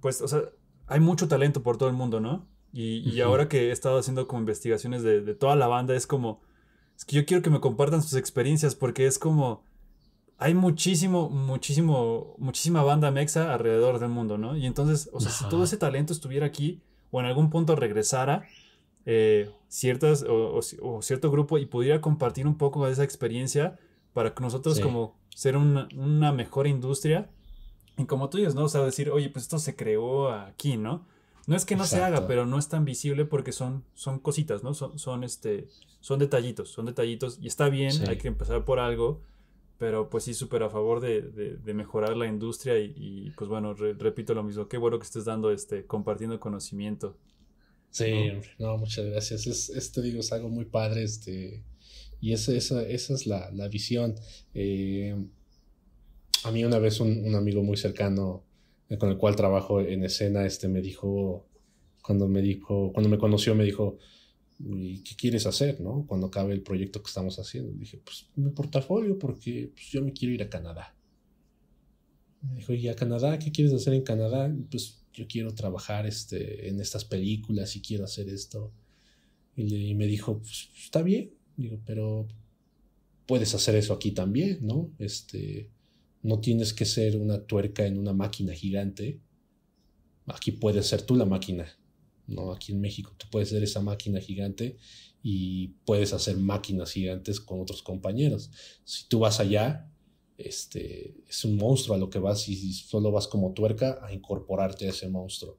A: pues, o sea, hay mucho talento por todo el mundo, ¿no? Y, ahora que he estado haciendo como investigaciones de toda la banda, es como es que yo quiero que me compartan sus experiencias porque es como hay muchísimo, muchísimo, muchísima banda mexa alrededor del mundo, ¿no? Y entonces, o sea, si todo ese talento estuviera aquí o en algún punto regresara eh, ciertas o, o, cierto grupo y pudiera compartir un poco de esa experiencia para que nosotros como ser una, una, mejor industria y como tú dices, ¿no? O sea, decir, oye, pues esto se creó aquí, ¿no? No es que no se haga, pero no es tan visible porque son, son cositas, ¿no? Son, son, este, son detallitos, son detallitos y está bien, hay que empezar por algo, pero pues sí, súper a favor de, mejorar la industria y, pues bueno, repito lo mismo, qué bueno que estés dando, este, compartiendo conocimiento. Sí,
B: ¿no? muchas gracias. Es, digo, es algo muy padre, este, y esa, esa, es la, visión. Eh, a mí una vez un amigo muy cercano eh, con el cual trabajo en escena, este me dijo, cuando me dijo, cuando me conoció, me dijo, ¿y qué quieres hacer, no? Cuando acabe el proyecto que estamos haciendo. dije, pues mi portafolio, porque pues, yo me quiero ir a Canadá. Me dijo, ¿y a Canadá? ¿Qué quieres hacer en Canadá? Pues yo quiero trabajar este, en estas películas y quiero hacer esto. Y, me dijo, pues está bien. Digo, pero puedes hacer eso aquí también, ¿no? Este, no tienes que ser una tuerca en una máquina gigante. Aquí puedes ser tú la máquina, ¿no? Aquí en México tú puedes ser esa máquina gigante y puedes hacer máquinas gigantes con otros compañeros. Si tú vas allá, este, es un monstruo a lo que vas y solo vas como tuerca a incorporarte a ese monstruo.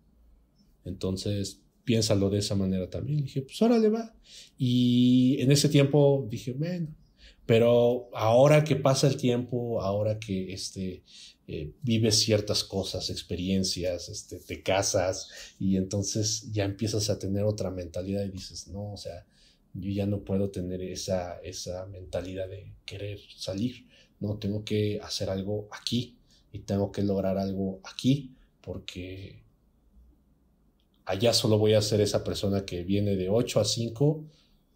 B: Entonces, piénsalo de esa manera también. dije, pues le va. Y en ese tiempo dije, bueno, pero ahora que pasa el tiempo, ahora que este, eh, vives ciertas cosas, experiencias, este, te casas y entonces ya empiezas a tener otra mentalidad y dices, no, o sea, yo ya no puedo tener esa, esa mentalidad de querer salir, no, tengo que hacer algo aquí y tengo que lograr algo aquí porque allá solo voy a ser esa persona que viene de 8 a 5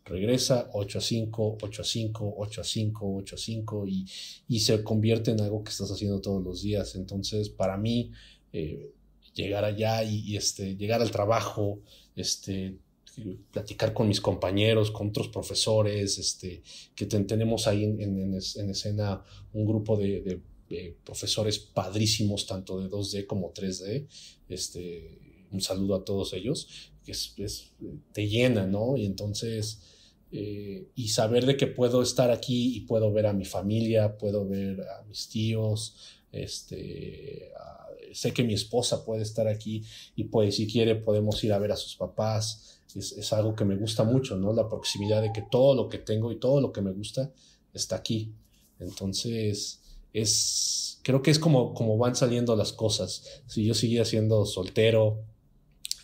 B: regresa 8 a a 5, 5, a 5, 8 a 5, y se convierte en algo que estás haciendo todos los días. Entonces, para mí, eh, llegar allá y, este, llegar al trabajo, este, platicar con mis compañeros, con otros profesores, este, que tenemos ahí en, escena un grupo de, profesores padrísimos, tanto de 2D como 3D. Este, un saludo a todos ellos es, te llena, ¿no? Y entonces, eh, y saber de que puedo estar aquí y puedo ver a mi familia, puedo ver a mis tíos, este, sé que mi esposa puede estar aquí y pues si quiere podemos ir a ver a sus papás. Es, algo que me gusta mucho, ¿no? La proximidad de que todo lo que tengo y todo lo que me gusta está aquí. Entonces, es, creo que es como, como van saliendo las cosas. Si yo seguía siendo soltero,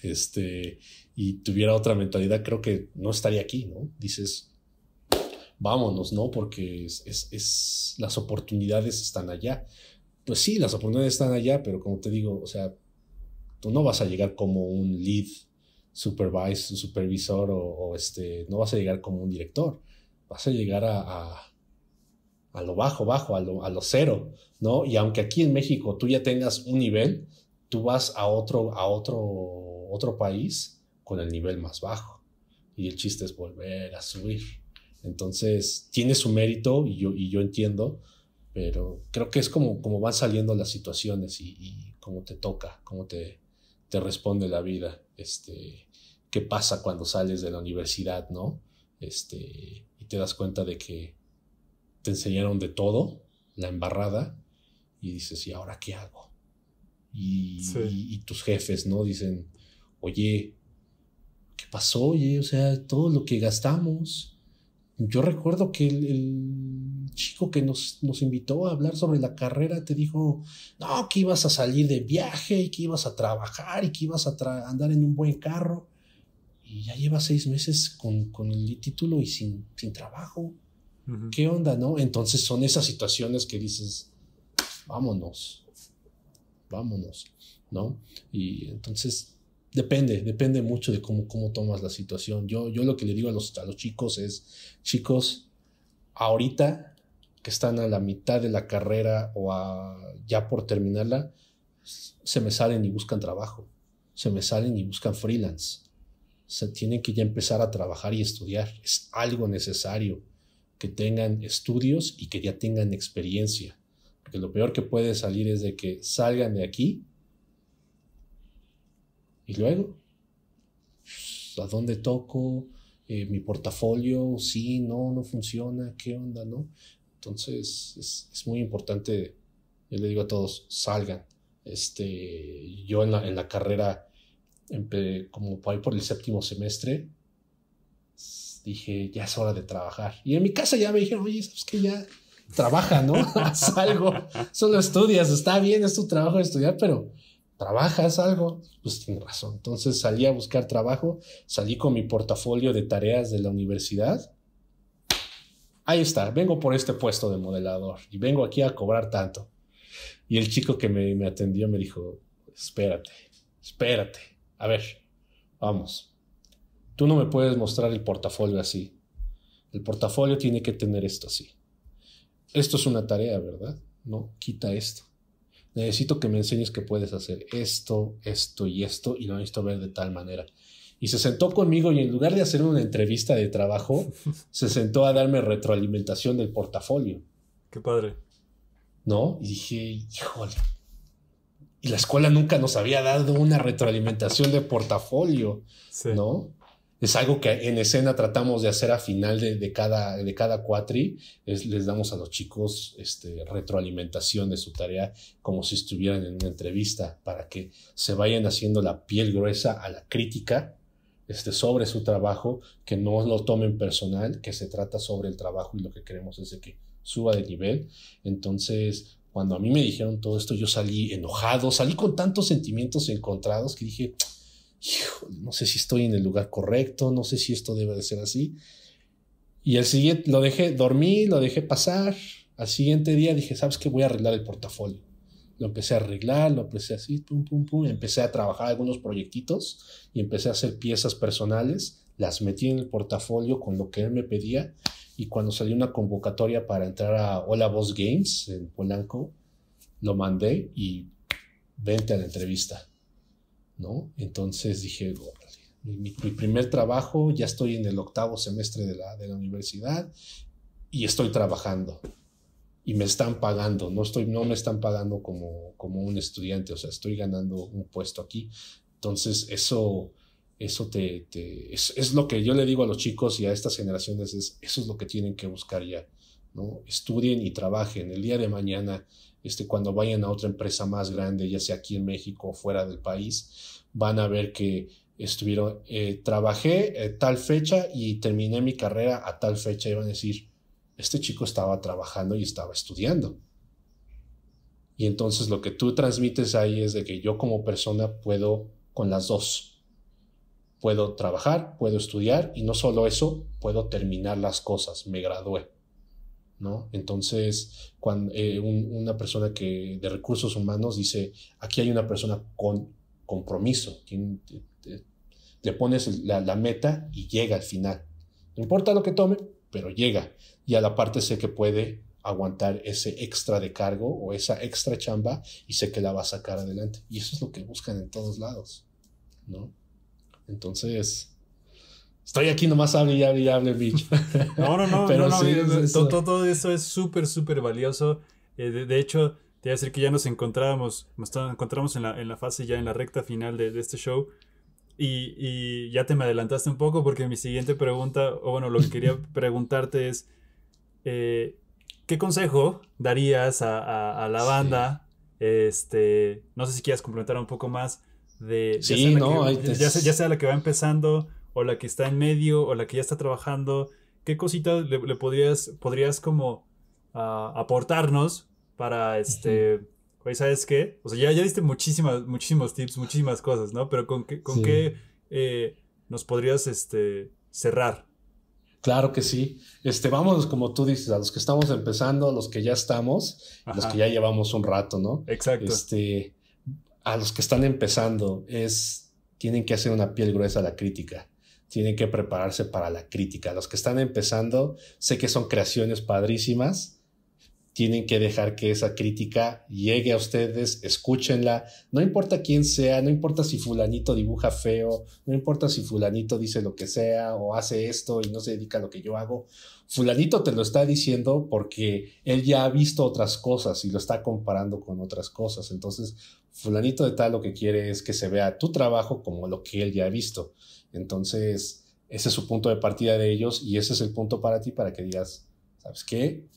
B: este, y tuviera otra mentalidad, creo que no estaría aquí, ¿no? Dices, vámonos, ¿no? Porque es, las oportunidades están allá. Pues sí, las oportunidades están allá, pero como te digo, o sea, tú no vas a llegar como un lead supervisor, supervisor o, este, no vas a llegar como un director, vas a llegar a, lo bajo, bajo, a lo, a lo, cero, ¿no? Y aunque aquí en México tú ya tengas un nivel, tú vas a otro, a otro otro país con el nivel más bajo. Y el chiste es volver a subir. Entonces, tiene su mérito y yo, yo entiendo, pero creo que es como, como van saliendo las situaciones y, cómo te toca, cómo te, te responde la vida. Este, qué pasa cuando sales de la universidad, ¿no? Este, y te das cuenta de que te enseñaron de todo, la embarrada, y dices, ¿y ahora qué hago? Y, y tus jefes, ¿no? Dicen, oye, ¿qué pasó? Oye, o sea, todo lo que gastamos. Yo recuerdo que el, chico que nos, nos, invitó a hablar sobre la carrera te dijo, no, que ibas a salir de viaje y que ibas a trabajar y que ibas a andar en un buen carro. Y ya lleva seis meses con, con el título y sin, sin trabajo. ¿Qué onda, no? Entonces son esas situaciones que dices, vámonos, vámonos, ¿no? Y entonces Depende, depende mucho de cómo, cómo tomas la situación. Yo, yo lo que le digo a los, a los chicos es, chicos, ahorita que están a la mitad de la carrera o ya por terminarla, se me salen y buscan trabajo, se me salen y buscan freelance. Se tienen que ya empezar a trabajar y estudiar. Es algo necesario que tengan estudios y que ya tengan experiencia. Porque lo peor que puede salir es de que salgan de aquí y luego, pues, ¿a dónde toco? Eh, mi portafolio, sí, no, no funciona, ¿qué onda? ¿No? Entonces, es, muy importante, yo le digo a todos, salgan. Este, yo en la, carrera, como por ahí por el séptimo semestre, dije, ya es hora de trabajar. Y en mi casa ya me dijeron, oye, sabes que ya trabaja, ¿no? Salgo, solo estudias, está bien, es tu trabajo estudiar, pero ¿Trabajas algo? Pues tienes razón. Entonces salí a buscar trabajo, salí con mi portafolio de tareas de la universidad. Ahí está, vengo por este puesto de modelador y vengo aquí a cobrar tanto. Y el chico que me, me atendió me dijo, espérate, espérate, a ver, vamos, tú no me puedes mostrar el portafolio así. El portafolio tiene que tener esto así. Esto es una tarea, ¿verdad? No, quita esto necesito que me enseñes que puedes hacer esto, esto y esto, y lo necesito ver de tal manera. Y se sentó conmigo y en lugar de hacer una entrevista de trabajo, se sentó a darme retroalimentación del portafolio. Qué padre. ¿No? Y dije, híjole. Y la escuela nunca nos había dado una retroalimentación de portafolio, sí. ¿no? es algo que en escena tratamos de hacer a final de, cada, de cada cuatri. les damos a los chicos este, retroalimentación de su tarea como si estuvieran en una entrevista para que se vayan haciendo la piel gruesa a la crítica este, sobre su trabajo, que no lo tomen personal, que se trata sobre el trabajo y lo que queremos es que suba de nivel. Entonces, cuando a mí me dijeron todo esto, yo salí enojado, salí con tantos sentimientos encontrados que dije no sé si estoy en el lugar correcto, no sé si esto debe de ser así. Y el siguiente, lo dejé, dormir lo dejé pasar. Al siguiente día dije, ¿sabes qué? Voy a arreglar el portafolio. Lo empecé a arreglar, lo empecé así, pum, pum, pum. Empecé a trabajar algunos proyectitos y empecé a hacer piezas personales. Las metí en el portafolio con lo que él me pedía. Y cuando salió una convocatoria para entrar a Hola Boss Games en Polanco, lo mandé y vente a la entrevista. Entonces dije, mi, primer trabajo, ya estoy en el octavo semestre de la, universidad y estoy trabajando y me están pagando, no, estoy, no me están pagando como, un estudiante, o sea, estoy ganando un puesto aquí. Entonces, eso, eso te, es, lo que yo le digo a los chicos y a estas generaciones, eso es lo que tienen que buscar ya, ¿no? Estudien y trabajen. El día de mañana este, cuando vayan a otra empresa más grande, ya sea aquí en México o fuera del país, van a ver que estuvieron, eh, trabajé eh, tal fecha y terminé mi carrera a tal fecha, y van a decir, este chico estaba trabajando y estaba estudiando. Y entonces lo que tú transmites ahí es de que yo como persona puedo con las dos. Puedo trabajar, puedo estudiar y no solo eso, puedo terminar las cosas, me gradué. Entonces, cuando, eh, una persona que, de recursos humanos dice, aquí hay una persona con compromiso, te, le pones la, la, meta y llega al final. No importa lo que tome, pero llega. Y a la parte sé que puede aguantar ese extra de cargo o esa extra chamba y sé que la va a sacar adelante. Y eso es lo que buscan en todos lados, ¿no? Entonces, Estoy aquí nomás hable y hable y bicho. No, no, no. no, Todo, esto eso es
A: súper, súper valioso. Eh, de, hecho, te voy a decir que ya nos encontrábamos, nos encontramos en la, en la fase ya en la recta final de, este show. Y, y, ya te me adelantaste un poco porque mi siguiente pregunta, o bueno, lo que quería preguntarte es, eh, ¿qué consejo darías a, a, la banda? Este, no sé si quieras complementar un poco más de... Sí, no, ya sea la que va empezando o la que está en medio, o la que ya está trabajando, ¿qué cositas le, podrías, podrías como ah, aportarnos para este... ¿sabes qué? O sea, ya, ya diste muchísimas, muchísimos tips, muchísimas cosas, ¿no? Pero ¿con qué, con qué eh, nos podrías
B: este, cerrar? Claro que sí. Este, vamos, como tú dices, a los que estamos empezando, a los que ya estamos, a los que ya llevamos un rato, ¿no? Exacto. Este, a los que están empezando, es, tienen que hacer una piel gruesa la crítica tienen que prepararse para la crítica. Los que están empezando, sé que son creaciones padrísimas, tienen que dejar que esa crítica llegue a ustedes, escúchenla, no importa quién sea, no importa si fulanito dibuja feo, no importa si fulanito dice lo que sea o hace esto y no se dedica a lo que yo hago, fulanito te lo está diciendo porque él ya ha visto otras cosas y lo está comparando con otras cosas, entonces fulanito de tal lo que quiere es que se vea tu trabajo como lo que él ya ha visto. Entonces, ese es su punto de partida de ellos y ese es el punto para ti para que digas, ¿sabes qué?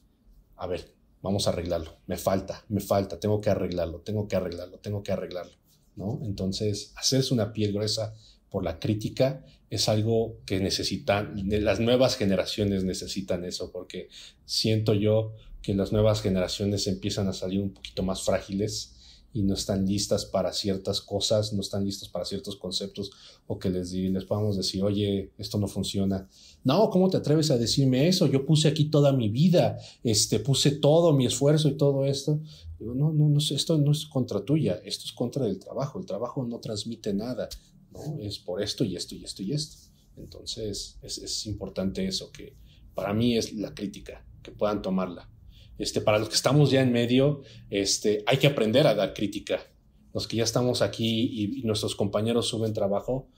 B: A ver, vamos a arreglarlo. Me falta, me falta, tengo que arreglarlo, tengo que arreglarlo, tengo que arreglarlo. ¿no? Entonces, hacerse una piel gruesa por la crítica es algo que necesitan, las nuevas generaciones necesitan eso, porque siento yo que las nuevas generaciones empiezan a salir un poquito más frágiles y no están listas para ciertas cosas, no están listos para ciertos conceptos o que les, les podamos decir, oye, esto no funciona. No, ¿cómo te atreves a decirme eso? Yo puse aquí toda mi vida, este, puse todo mi esfuerzo y todo esto. Digo, no, no, no, esto no es contra tuya, esto es contra el trabajo. El trabajo no transmite nada, ¿no? Es por esto y esto y esto y esto. Entonces, es importante eso, que para mí es la crítica, que puedan tomarla. Este, para los que estamos ya en medio, este, hay que aprender a dar crítica. Los que ya estamos aquí y, nuestros compañeros suben trabajo,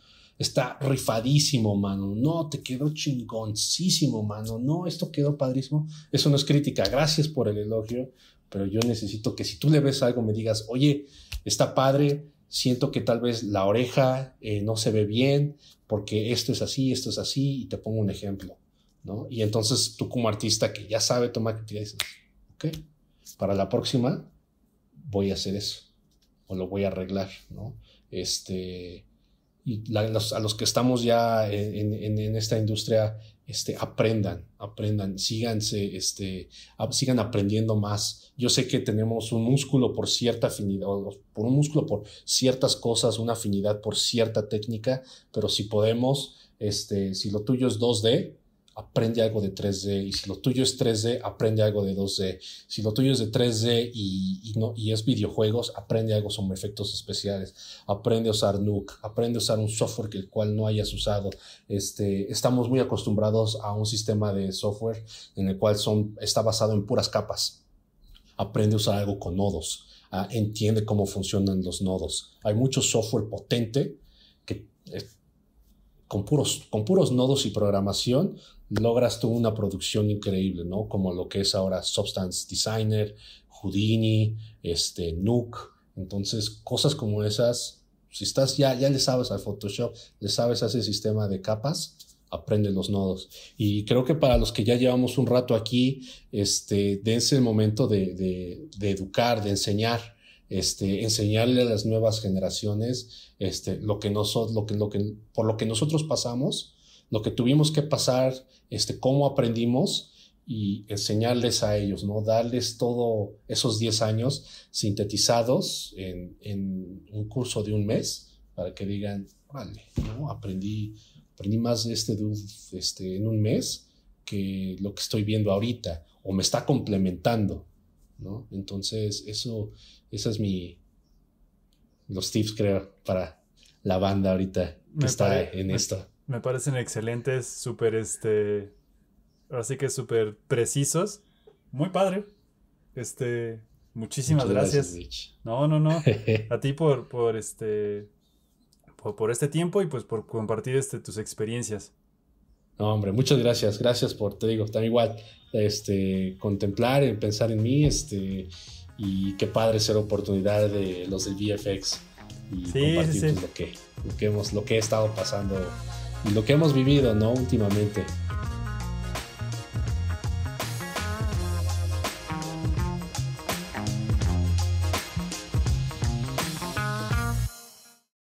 B: está rifadísimo, mano. No, te quedó chingoncísimo, mano. No, esto quedó padrísimo. Eso no es crítica. Gracias por el elogio, pero yo necesito que si tú le ves algo me digas, oye, está padre, siento que tal vez la oreja eh, no se ve bien, porque esto es así, esto es así, y te pongo un ejemplo, ¿no? Y entonces tú como artista que ya sabe tomar crítica dices, para la próxima voy a hacer eso o lo voy a arreglar, Este, y a los que estamos ya en, esta industria, este, aprendan, aprendan, síganse, este, sigan aprendiendo más. Yo sé que tenemos un músculo por cierta afinidad, por un músculo por ciertas cosas, una afinidad por cierta técnica, pero si podemos, este, si lo tuyo es 2D, aprende algo de 3D. Y si lo tuyo es 3D, aprende algo de 2D. Si lo tuyo es de 3D y, no, y es videojuegos, aprende algo sobre efectos especiales. Aprende a usar Nuke. Aprende a usar un software que el cual no hayas usado. Este, estamos muy acostumbrados a un sistema de software en el cual son, está basado en puras capas. Aprende a usar algo con nodos. Ah, entiende cómo funcionan los nodos. Hay mucho software potente que... Eh, con puros, con puros nodos y programación, logras tú una producción increíble, ¿no? Como lo que es ahora Substance Designer, Houdini, este, Nuke. Entonces, cosas como esas, si estás ya, ya le sabes al Photoshop, le sabes a ese sistema de capas, aprende los nodos. Y creo que para los que ya llevamos un rato aquí, este, dense el momento de, de, de educar, de enseñar este, enseñarle a las nuevas generaciones este, lo que lo que, lo que, por lo que nosotros pasamos, lo que tuvimos que pasar, este, cómo aprendimos y enseñarles a ellos, ¿no? Darles todos esos 10 años sintetizados en, un curso de un mes para que digan, vale, Aprendí, aprendí más de este este, en un mes que lo que estoy viendo ahorita o me está complementando, ¿no? Entonces, eso, esos es mi. Los tips, creo, para la banda ahorita que está en esto.
A: Me parecen excelentes, súper este. Así que súper precisos. Muy padre. Este. Muchísimas gracias. no, no, no. A ti por, por este. Por, este tiempo y pues por compartir este, tus experiencias.
B: No, hombre, muchas gracias. Gracias por, te digo, también igual, este, contemplar, pensar en mí, este, y qué padre ser oportunidad de los del VFX y compartir pues, lo, que, hemos, lo que he estado pasando y lo que hemos vivido, ¿no? Últimamente.